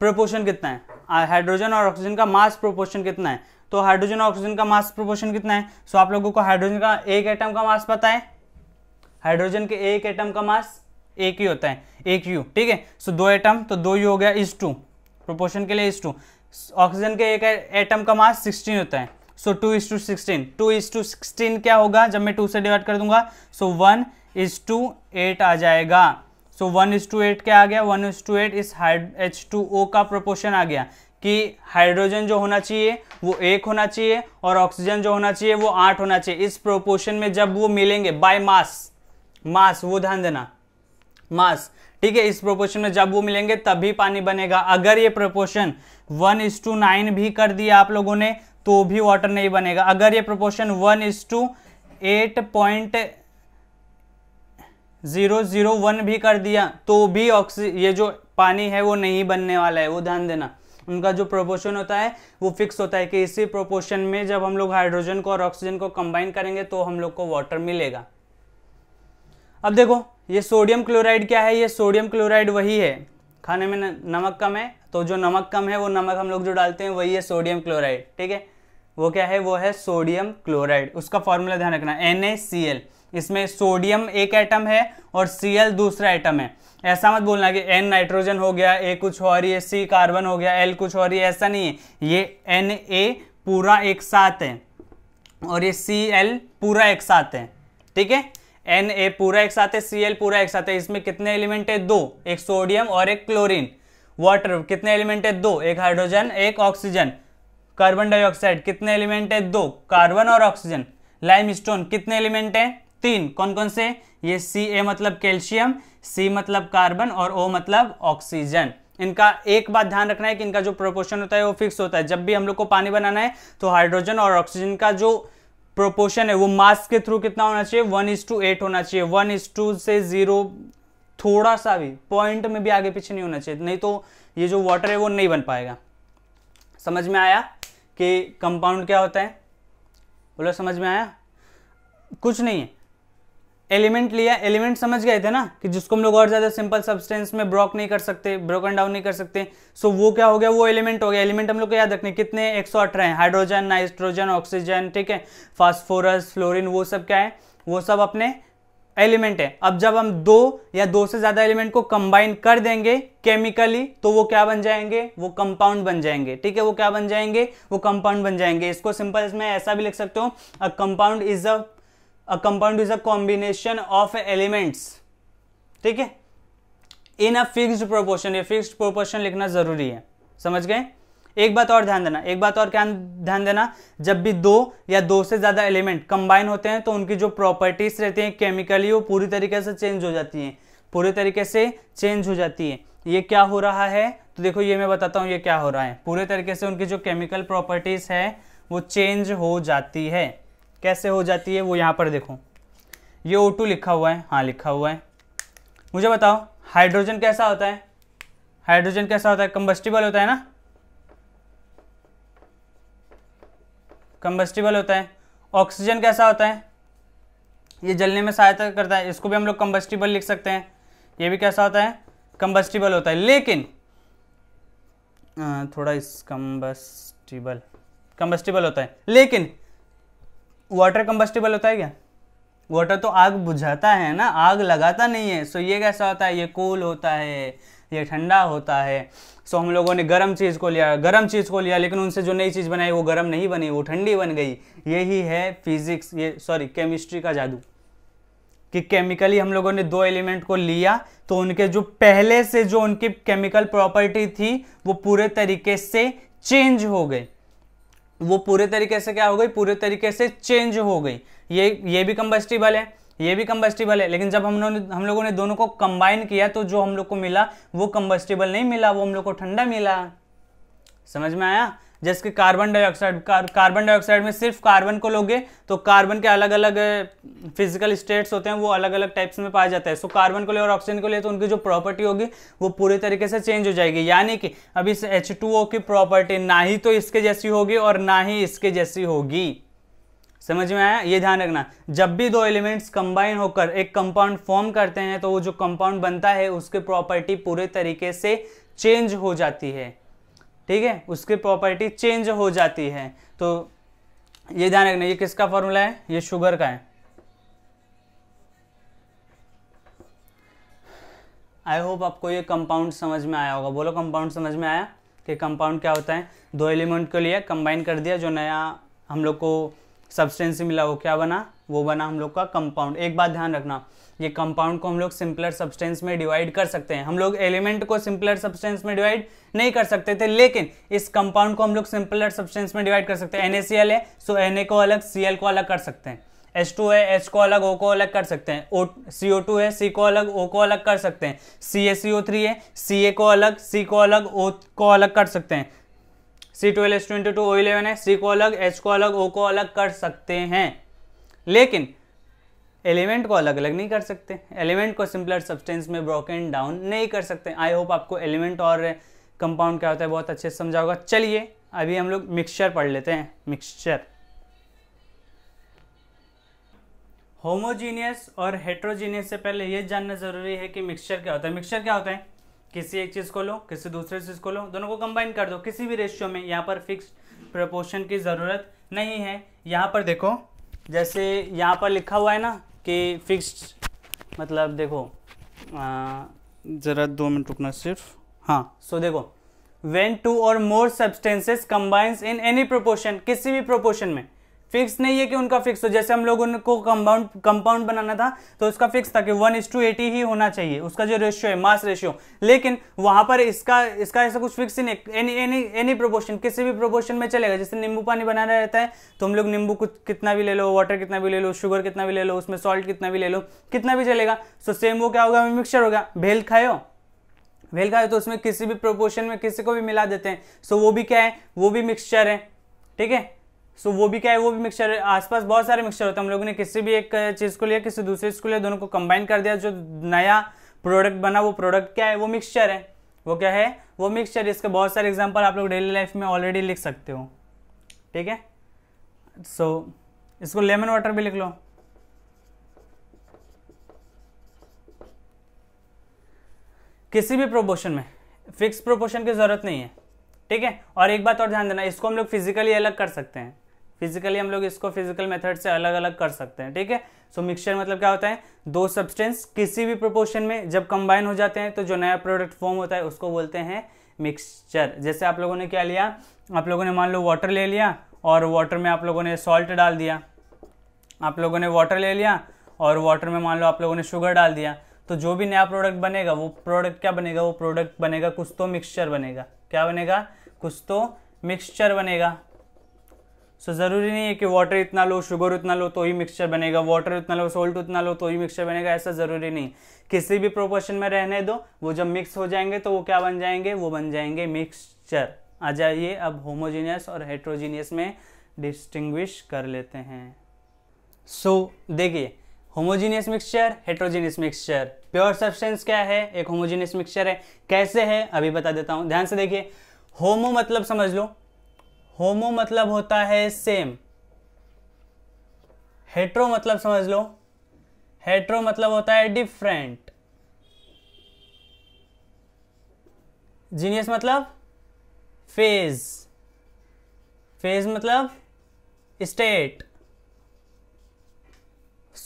A: प्रोपोर्शन कितना है हाइड्रोजन और ऑक्सीजन का मास प्रोपोर्शन कितना है तो हाइड्रोजन और ऑक्सीजन का मास प्रोपोर्शन कितना है सो आप लोगों को हाइड्रोजन का एक एटम का मास पता है हाइड्रोजन के एक एटम का मास एक ही होता है एक यू ठीक है सो दो एटम तो दो यू हो गया इस टू प्रोपोर्शन के लिए इस टू ऑक्सीजन के एक एटम का मास सिक्सटीन होता है so two is two sixteen two is two sixteen क्या होगा जब मैं टू से डिवाइड कर दूंगा so one is to eight आ जाएगा so one is to eight क्या आ गया वन इज टू एट इस एच टू ओ का प्रोपोर्शन आ गया कि हाइड्रोजन जो होना चाहिए वो एक होना चाहिए और ऑक्सीजन जो होना चाहिए वो आठ होना चाहिए इस प्रोपोर्शन में जब वो मिलेंगे बाय मास मास वो ध्यान देना मास ठीक है इस प्रोपोर्शन में जब वो मिलेंगे तभी पानी बनेगा अगर ये proportion one is to nine भी कर दिया आप लोगों ने तो भी वाटर नहीं बनेगा अगर ये proportion one is to eight point zero zero one भी कर दिया तो भी ऑक्सी ये जो पानी है वो नहीं बनने वाला है वो ध्यान देना उनका जो प्रोपोर्शन होता है वो फिक्स होता है कि इसी प्रोपोर्शन में जब हम लोग हाइड्रोजन को और ऑक्सीजन को कंबाइन करेंगे तो हम लोग को वाटर मिलेगा अब देखो ये सोडियम क्लोराइड क्या है ये सोडियम क्लोराइड वही है खाने में नमक कम है तो जो नमक कम है वो नमक हम लोग जो डालते हैं वही है सोडियम क्लोराइड ठीक है वो क्या है वो है सोडियम क्लोराइड उसका फॉर्मूला ध्यान रखना एन इसमें सोडियम एक एटम है और Cl दूसरा एटम है ऐसा मत बोलना कि एन नाइट्रोजन हो गया ए कुछ और ये सी कार्बन हो गया एल कुछ और ये ऐसा नहीं है ये एन ए पूरा एक साथ है और ये सी एल पूरा एक साथ है ठीक है एन ए पूरा एक साथ है सी एल पूरा एक साथ है इसमें कितने एलिमेंट है दो एक सोडियम और एक क्लोरीन वाटर कितने एलिमेंट है दो एक हाइड्रोजन एक ऑक्सीजन कार्बन डाइऑक्साइड कितने एलिमेंट है दो कार्बन और ऑक्सीजन लाइम स्टोन कितने एलिमेंट है तीन कौन कौन से ये सी ए मतलब कैल्शियम सी मतलब कार्बन और ओ मतलब ऑक्सीजन इनका एक बात ध्यान रखना है कि इनका जो प्रोपोर्शन होता है वो फिक्स होता है जब भी हम लोग को पानी बनाना है तो हाइड्रोजन और ऑक्सीजन का जो प्रोपोर्शन है वो मास के थ्रू कितना होना चाहिए वन इज टू एट होना चाहिए वन इज टू से जीरो थोड़ा सा भी पॉइंट में भी आगे पीछे नहीं होना चाहिए नहीं तो ये जो वाटर है वो नहीं बन पाएगा समझ में आया कि कंपाउंड क्या होता है बोलो समझ में आया कुछ नहीं है एलिमेंट लिया एलिमेंट समझ गए थे ना कि जिसको हम लोग और ज़्यादा सिंपल सब्सटेंस में ब्रॉक नहीं कर सकते ब्रोकन डाउन नहीं कर सकते सो so, वो क्या हो गया वो एलिमेंट हो गया एलिमेंट हम लोग को याद रखने कितने एक सौ अठारह हैं हाइड्रोजन नाइट्रोजन ऑक्सीजन ठीक है फास्फोरस फ्लोरिन वो सब क्या है वो सब अपने एलिमेंट है अब जब हम दो या दो से ज़्यादा एलिमेंट को कंबाइन कर देंगे केमिकली तो वो क्या बन जाएंगे वो कंपाउंड बन जाएंगे ठीक है वो क्या बन जाएंगे वो कंपाउंड बन जाएंगे इसको सिंपल इसमें ऐसा भी लिख सकते हो a compound is a a compound is a combination of elements ठीक है इन अ फिक्स प्रोपोर्शन ये फिक्स प्रोपोर्शन लिखना जरूरी है समझ गए एक बात और ध्यान देना एक बात और क्या ध्यान देना जब भी दो या दो से ज़्यादा एलिमेंट कंबाइन होते हैं तो उनकी जो प्रॉपर्टीज रहती हैं केमिकली वो पूरी तरीके से चेंज हो जाती हैं पूरे तरीके से चेंज हो जाती है ये क्या हो रहा है तो देखो ये मैं बताता हूँ ये क्या हो रहा है पूरे तरीके से उनकी जो केमिकल प्रॉपर्टीज़ है वो चेंज हो जाती है कैसे हो जाती है वो यहाँ पर देखो ये O2 लिखा हुआ है हाँ लिखा हुआ है मुझे बताओ हाइड्रोजन कैसा होता है हाइड्रोजन कैसा होता है कम्बस्टिबल होता है ना कम्बस्टिबल होता है ऑक्सीजन कैसा होता है ये जलने में सहायता करता है इसको भी हम लोग कम्बस्टिबल लिख सकते हैं ये भी कैसा होता है कम्बस्टिबल होता है लेकिन हाँ, थोड़ा इस कम्बस्टिबल कम्बस्टिबल होता है लेकिन वाटर कंबस्टेबल होता है क्या वाटर तो आग बुझाता है ना आग लगाता नहीं है सो ये कैसा होता है ये कूल होता है ये ठंडा होता है सो हम लोगों ने गर्म चीज़ को लिया गर्म चीज़ को लिया लेकिन उनसे जो नई चीज़ बनाई वो गर्म नहीं बनी वो ठंडी बन गई यही है फिजिक्स ये सॉरी केमिस्ट्री का जादू कि केमिकली हम लोगों ने दो एलिमेंट को लिया तो उनके जो पहले से जो उनकी केमिकल प्रॉपर्टी थी वो पूरे तरीके से चेंज हो गई वो पूरे तरीके से क्या हो गई पूरे तरीके से चेंज हो गई ये ये भी कम्बस्टिबल है ये भी कम्बस्टिबल है लेकिन जब हम लोगों हम लोगों ने दोनों को कंबाइन किया तो जो हम लोग को मिला वो कम्बस्टिबल नहीं मिला वो हम लोग को ठंडा मिला समझ में आया जैसे कि कार्बन डाइऑक्साइड कार्बन डाइऑक्साइड में सिर्फ कार्बन को लोगे तो कार्बन के अलग अलग फिजिकल स्टेट्स होते हैं वो अलग अलग टाइप्स में पाया जाता है सो कार्बन को ले और ऑक्सीजन को ले तो उनकी जो प्रॉपर्टी होगी वो पूरी तरीके से चेंज हो जाएगी यानी कि अब इस एच की प्रॉपर्टी ना ही तो इसके जैसी होगी और ना ही इसके जैसी होगी समझ में आया ये ध्यान रखना जब भी दो एलिमेंट्स कंबाइन होकर एक कंपाउंड फॉर्म करते हैं तो वो जो कंपाउंड बनता है उसकी प्रॉपर्टी पूरे तरीके से चेंज हो जाती है ठीक है उसकी प्रॉपर्टी चेंज हो जाती है तो ये ध्यान रखना ये किसका फॉर्मूला है ये शुगर का है आई होप आपको ये कंपाउंड समझ में आया होगा बोलो कंपाउंड समझ में आया कि कंपाउंड क्या होता है दो एलिमेंट को लिया कंबाइन कर दिया जो नया हम लोग को सब्सटेंस मिला वो क्या बना वो बना हम लोग का कंपाउंड एक बात ध्यान रखना ये कंपाउंड को हम लोग सिंपलर सब्सटेंस में डिवाइड कर सकते हैं हम लोग एलिमेंट को सिंपलर सब्सटेंस में डिवाइड नहीं कर सकते थे लेकिन इस कंपाउंड को हम लोग सिंपलर सब्सटेंस में डिवाइड कर सकते हैं एन है सो एन को अलग सी को अलग कर सकते हैं एस टू है एच को अलग ओ को अलग कर सकते हैं ओ सी ओ टू है सी को अलग ओ को अलग कर सकते हैं सी ए सी ओ थ्री है सी ए को अलग सी को अलग ओ को अलग कर सकते हैं C twelve S twenty two O eleven है सी को अलग एच को अलग ओ को अलग कर सकते हैं लेकिन एलिमेंट को अलग अलग नहीं कर सकते एलिमेंट को सिंपलर सब्सटेंस में ब्रोकन डाउन नहीं कर सकते आई होप आपको एलिमेंट और कंपाउंड क्या होता है बहुत अच्छे से समझा होगा चलिए अभी हम लोग मिक्सचर पढ़ लेते हैं मिक्सचर होमोजीनियस और हेट्रोजीनियस से पहले ये जानना ज़रूरी है कि मिक्सचर क्या होता है मिक्सचर क्या होता है किसी एक चीज़ को लो किसी दूसरे चीज़ को लो दोनों को कंबाइन कर दो किसी भी रेशियो में यहाँ पर फिक्स प्रपोर्शन की ज़रूरत नहीं है यहाँ पर देखो जैसे यहाँ पर लिखा हुआ है ना कि फिक्स्ड मतलब देखो ज़रा दो मिनट रुकना सिर्फ हाँ सो देखो वेन टू और more substances combines in any proportion किसी भी प्रोपोर्शन में फिक्स नहीं है कि उनका फिक्स हो जैसे हम लोग उनको कंपाउंड कंपाउंड बनाना था तो उसका फिक्स था कि वन इज टू एटी ही होना चाहिए उसका जो रेशियो है मास रेशियो लेकिन वहां पर इसका इसका ऐसा कुछ फिक्स ही नहीं एनी एनी प्रोपोर्शन किसी भी प्रोपोर्शन में चलेगा जैसे नींबू पानी बनाना रहता है तो हम लोग नींबू कुछ कितना भी ले लो वाटर कितना भी ले लो शुगर कितना भी ले लो उसमें सॉल्ट कितना भी ले लो कितना भी चलेगा सो सेम वो क्या होगा मिक्सचर होगा भेल खाए भेल खाए तो उसमें किसी भी प्रोपोर्शन में किसी को भी मिला देते हैं सो वो भी क्या है वो भी मिक्सचर है ठीक है सो वो भी क्या है वो भी मिक्सचर है आसपास बहुत सारे मिक्सचर होते हैं हम लोगों ने किसी भी एक चीज़ को लिया किसी दूसरे चीज़ को लिया दोनों को कंबाइन कर दिया जो नया प्रोडक्ट बना वो प्रोडक्ट क्या है वो मिक्सचर है वो क्या है वो मिक्सचर इसके बहुत सारे एग्जाम्पल आप लोग डेली लाइफ में ऑलरेडी लिख सकते हो ठीक है सो so, इसको लेमन वाटर भी लिख लो किसी भी प्रोपोर्शन में फिक्स प्रोपोर्शन की ज़रूरत नहीं है ठीक है और एक बात और ध्यान देना इसको हम लोग फिजिकली अलग कर सकते हैं फिजिकली हम लोग इसको फिजिकल मेथड से अलग अलग कर सकते हैं ठीक है सो मिक्सचर मतलब क्या होता है दो सब्सटेंस किसी भी प्रोपोर्शन में जब कंबाइन हो जाते हैं तो जो नया प्रोडक्ट फॉर्म होता है उसको बोलते हैं मिक्सचर जैसे आप लोगों ने क्या लिया आप लोगों ने मान लो वाटर ले लिया और वाटर में आप लोगों ने सॉल्ट डाल दिया आप लोगों ने वाटर ले लिया और वाटर में मान लो आप लोगों ने शुगर डाल दिया तो जो भी नया प्रोडक्ट बनेगा वो प्रोडक्ट क्या बनेगा वो प्रोडक्ट बनेगा कुछ तो मिक्सचर बनेगा क्या बनेगा कुछ तो मिक्सचर बनेगा सो so, ज़रूरी नहीं है कि वाटर इतना लो शुगर उतना लो तो ही मिक्सचर बनेगा वाटर उतना लो सोल्ट उतना लो तो ही मिक्सचर बनेगा ऐसा ज़रूरी नहीं किसी भी प्रोपोर्शन में रहने दो वो जब मिक्स हो जाएंगे तो वो क्या बन जाएंगे वो बन जाएंगे मिक्सचर आ जाइए अब होमोजीनियस और हेट्रोजीनियस में डिस्टिंग्विश कर लेते हैं सो so, देखिए homogeneous mixture heterogeneous mixture pure substance क्या है एक होमोजीनियस मिक्सचर है कैसे है अभी बता देता हूँ ध्यान से देखिए होमो मतलब समझ लो होमो मतलब होता है सेम हेट्रो मतलब समझ लो हेट्रो मतलब होता है डिफरेंट जीनियस मतलब फेज फेज मतलब स्टेट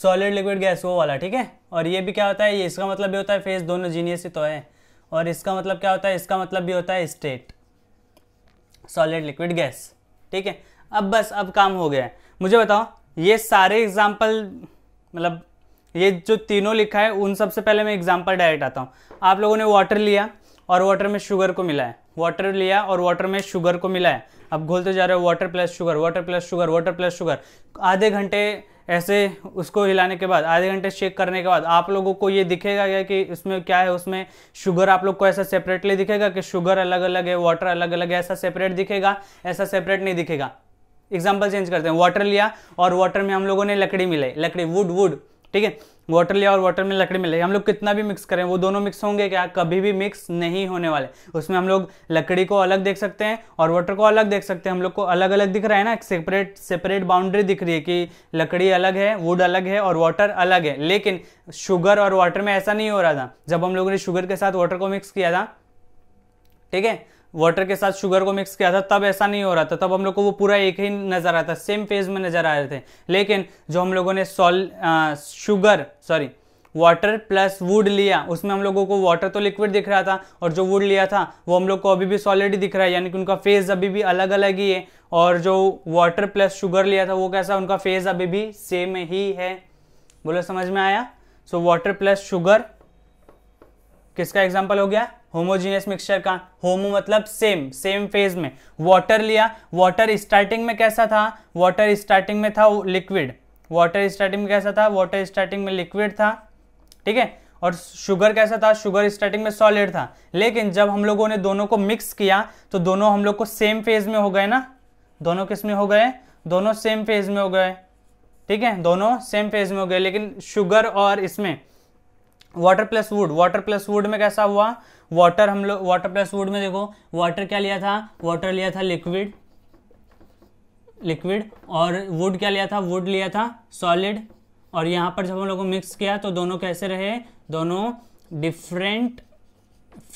A: सॉलिड लिक्विड गैस वो वाला ठीक है और ये भी क्या होता है ये इसका मतलब भी होता है फेज दोनों जीनियस ही तो है और इसका मतलब क्या होता है इसका मतलब भी होता है स्टेट सॉलिड लिक्विड गैस ठीक है अब बस अब काम हो गया है मुझे बताओ ये सारे एग्जाम्पल मतलब ये जो तीनों लिखा है उन सबसे पहले मैं एग्जाम्पल डायरेक्ट आता हूँ आप लोगों ने वाटर लिया और वाटर में शुगर को मिलाया वाटर लिया और वाटर में शुगर को मिलाया अब घोलते जा रहे हो water plus sugar water plus sugar water plus sugar आधे घंटे ऐसे उसको हिलाने के बाद आधे घंटे शेक करने के बाद आप लोगों को ये दिखेगा क्या कि इसमें क्या है उसमें शुगर आप लोग को ऐसा सेपरेटली दिखेगा कि शुगर अलग अलग है वाटर अलग अलग है ऐसा सेपरेट दिखेगा ऐसा सेपरेट नहीं दिखेगा एग्जाम्पल चेंज करते हैं वाटर लिया और वाटर में हम लोगों ने लकड़ी मिलाई लकड़ी वुड वुड ठीक है वाटर लिया और वाटर में लकड़ी मिलाई हम लोग कितना भी मिक्स करें वो दोनों मिक्स होंगे क्या कभी भी मिक्स नहीं होने वाले उसमें हम लोग लकड़ी को अलग देख सकते हैं और वाटर को अलग देख सकते हैं हम लोग को अलग अलग दिख रहा है ना सेपरेट सेपरेट बाउंड्री दिख रही है कि लकड़ी अलग है वुड अलग है और वाटर अलग है लेकिन शुगर और वाटर में ऐसा नहीं हो रहा था जब हम लोगों ने शुगर के साथ वाटर को मिक्स किया था ठीक है वाटर के साथ शुगर को मिक्स किया था तब ऐसा नहीं हो रहा था तब हम लोग को वो पूरा एक ही नज़र आता सेम फेज में नज़र आ रहे थे लेकिन जो हम लोगों ने सॉल sugar sorry water plus wood लिया उसमें हम लोगों को वाटर तो लिक्विड दिख रहा था और जो वुड लिया था वो हम लोग को अभी भी सॉलिड ही दिख रहा है यानी कि उनका फेज़ अभी भी अलग अलग ही है और जो वाटर प्लस शुगर लिया था वो कैसा उनका फेज़ अभी भी सेम ही है बोलो समझ में आया सो वाटर प्लस शुगर किसका एग्जाम्पल हो गया होमोजीनियस मिक्सचर का होमो मतलब सेम सेम फेज में वाटर लिया वाटर स्टार्टिंग में कैसा था वाटर स्टार्टिंग में था लिक्विड वाटर स्टार्टिंग में कैसा था वाटर स्टार्टिंग में लिक्विड था ठीक है और शुगर कैसा था शुगर स्टार्टिंग में सॉलिड था लेकिन जब हम लोगों ने दोनों को मिक्स किया तो दोनों हम लोग को सेम फेज में हो गए ना दोनों किस में हो गए दोनों सेम फेज में हो गए ठीक है दोनों सेम फेज में हो गए लेकिन शुगर और इसमें water plus wood water plus wood में कैसा हुआ वाटर हम लोग वाटर प्लस वुड में देखो वाटर क्या लिया था वाटर लिया था लिक्विड लिक्विड और वुड क्या लिया था वुड लिया था सॉलिड और यहाँ पर जब हम लोग को मिक्स किया तो दोनों कैसे रहे दोनों डिफरेंट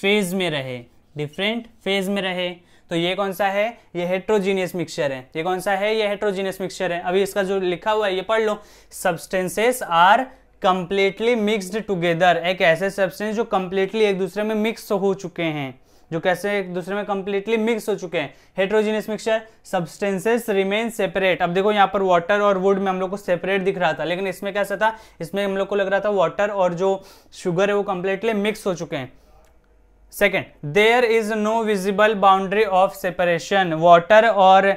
A: फेज में रहे डिफरेंट फेज में रहे तो ये कौन सा है ये हेट्रोजीनियस मिक्सचर है ये कौन सा है ये हेट्रोजीनियस मिक्सचर है अभी इसका जो लिखा हुआ है ये पढ़ लो substances are completely mixed together एक ऐसे सब्सटेंस जो कम्प्लीटली एक दूसरे में मिक्स हो चुके हैं जो कैसे एक दूसरे में कंप्लीटली मिक्स हो चुके हैं heterogeneous mixture substances remain separate अब देखो यहाँ पर वाटर और वुड में हम लोग को सेपरेट दिख रहा था लेकिन इसमें कैसा था इसमें हम लोग को लग रहा था वाटर और जो शुगर है वो कंप्लीटली मिक्स हो चुके हैं second there is no visible boundary of separation water और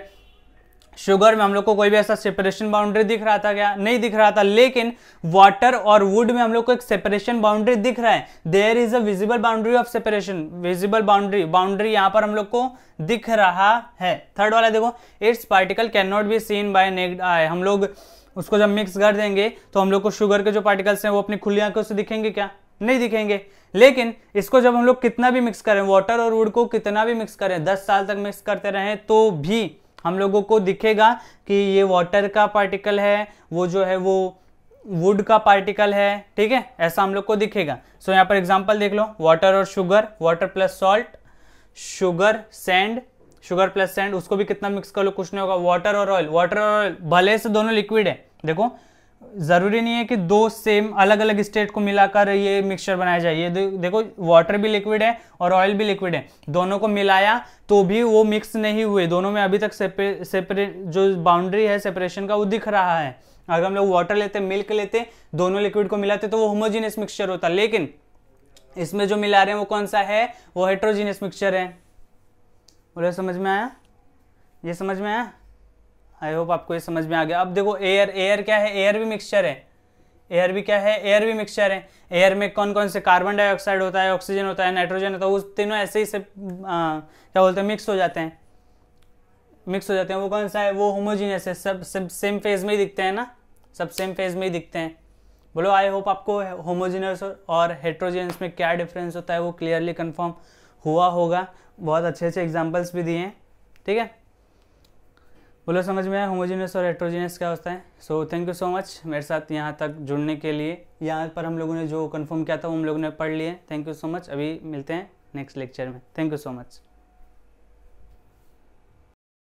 A: शुगर में हम लोग को कोई भी ऐसा सेपरेशन बाउंड्री दिख रहा था क्या नहीं दिख रहा था लेकिन वाटर और वुड में हम लोग को एक सेपरेशन बाउंड्री दिख रहा है there is a visible boundary of separation visible boundary boundary यहां पर हम लोग को दिख रहा है थर्ड वाला देखो it's particle can not be seen by naked हम लोग उसको जब मिक्स कर देंगे तो हम लोग को शुगर के जो पार्टिकल्स हैं वो अपनी खुली आंखों से दिखेंगे क्या नहीं दिखेंगे लेकिन इसको जब हम लोग कितना भी मिक्स करें वाटर और वुड को कितना भी मिक्स करें दस साल तक मिक्स करते रहें तो भी हम लोगों को दिखेगा कि ये वाटर का पार्टिकल है वो जो है वो वुड का पार्टिकल है ठीक है ऐसा हम लोग को दिखेगा सो so, यहाँ पर एग्जाम्पल देख लो वाटर और sugar water plus salt sugar sand sugar plus sand उसको भी कितना मिक्स कर लो कुछ नहीं होगा वाटर और ऑयल वाटर और ऑयल भले से दोनों लिक्विड है देखो ज़रूरी नहीं है कि दो सेम अलग अलग स्टेट को मिलाकर ये मिक्सचर बनाया जाए ये देखो वाटर भी लिक्विड है और ऑयल भी लिक्विड है दोनों को मिलाया तो भी वो मिक्स नहीं हुए दोनों में अभी तक सेपरे, सेपरे जो बाउंड्री है सेपरेशन का वो दिख रहा है अगर हम लोग वाटर लेते मिल्क लेते दोनों लिक्विड को मिलाते तो वो होमोजीनियस मिक्सचर होता लेकिन इसमें जो मिला रहे हैं वो कौन सा है वो हाइड्रोजीनियस मिक्सचर है बोले समझ में आया ये समझ में आया आई होप आपको ये समझ में आ गया अब देखो एयर एयर क्या है एयर भी मिक्सचर है एयर भी क्या है एयर भी मिक्सचर है एयर में कौन कौन से कार्बन डाइऑक्साइड होता है ऑक्सीजन होता है नाइट्रोजन होता है वो तीनों ऐसे ही आ, क्या बोलते हैं मिक्स हो जाते हैं मिक्स हो जाते हैं वो कौन सा है वो होमोजीनियस है सब सब सेम फेज में ही दिखते हैं ना सब सेम फेज में ही दिखते हैं बोलो आई होप आपको होमोजीनियस और हेट्रोजेंस में क्या डिफरेंस होता है वो क्लियरली कन्फर्म हुआ होगा बहुत अच्छे अच्छे एग्जाम्पल्स भी दिए हैं ठीक है बोलो समझ में आया होमोजीनियस और हेट्रोजीनियस क्या होता है so thank you so much मेरे साथ यहाँ तक जुड़ने के लिए यहाँ पर हम लोगों ने जो कन्फर्म किया था वो हम लोगों ने पढ़ लिए थैंक यू सो मच अभी मिलते हैं नेक्स्ट लेक्चर में थैंक यू सो मच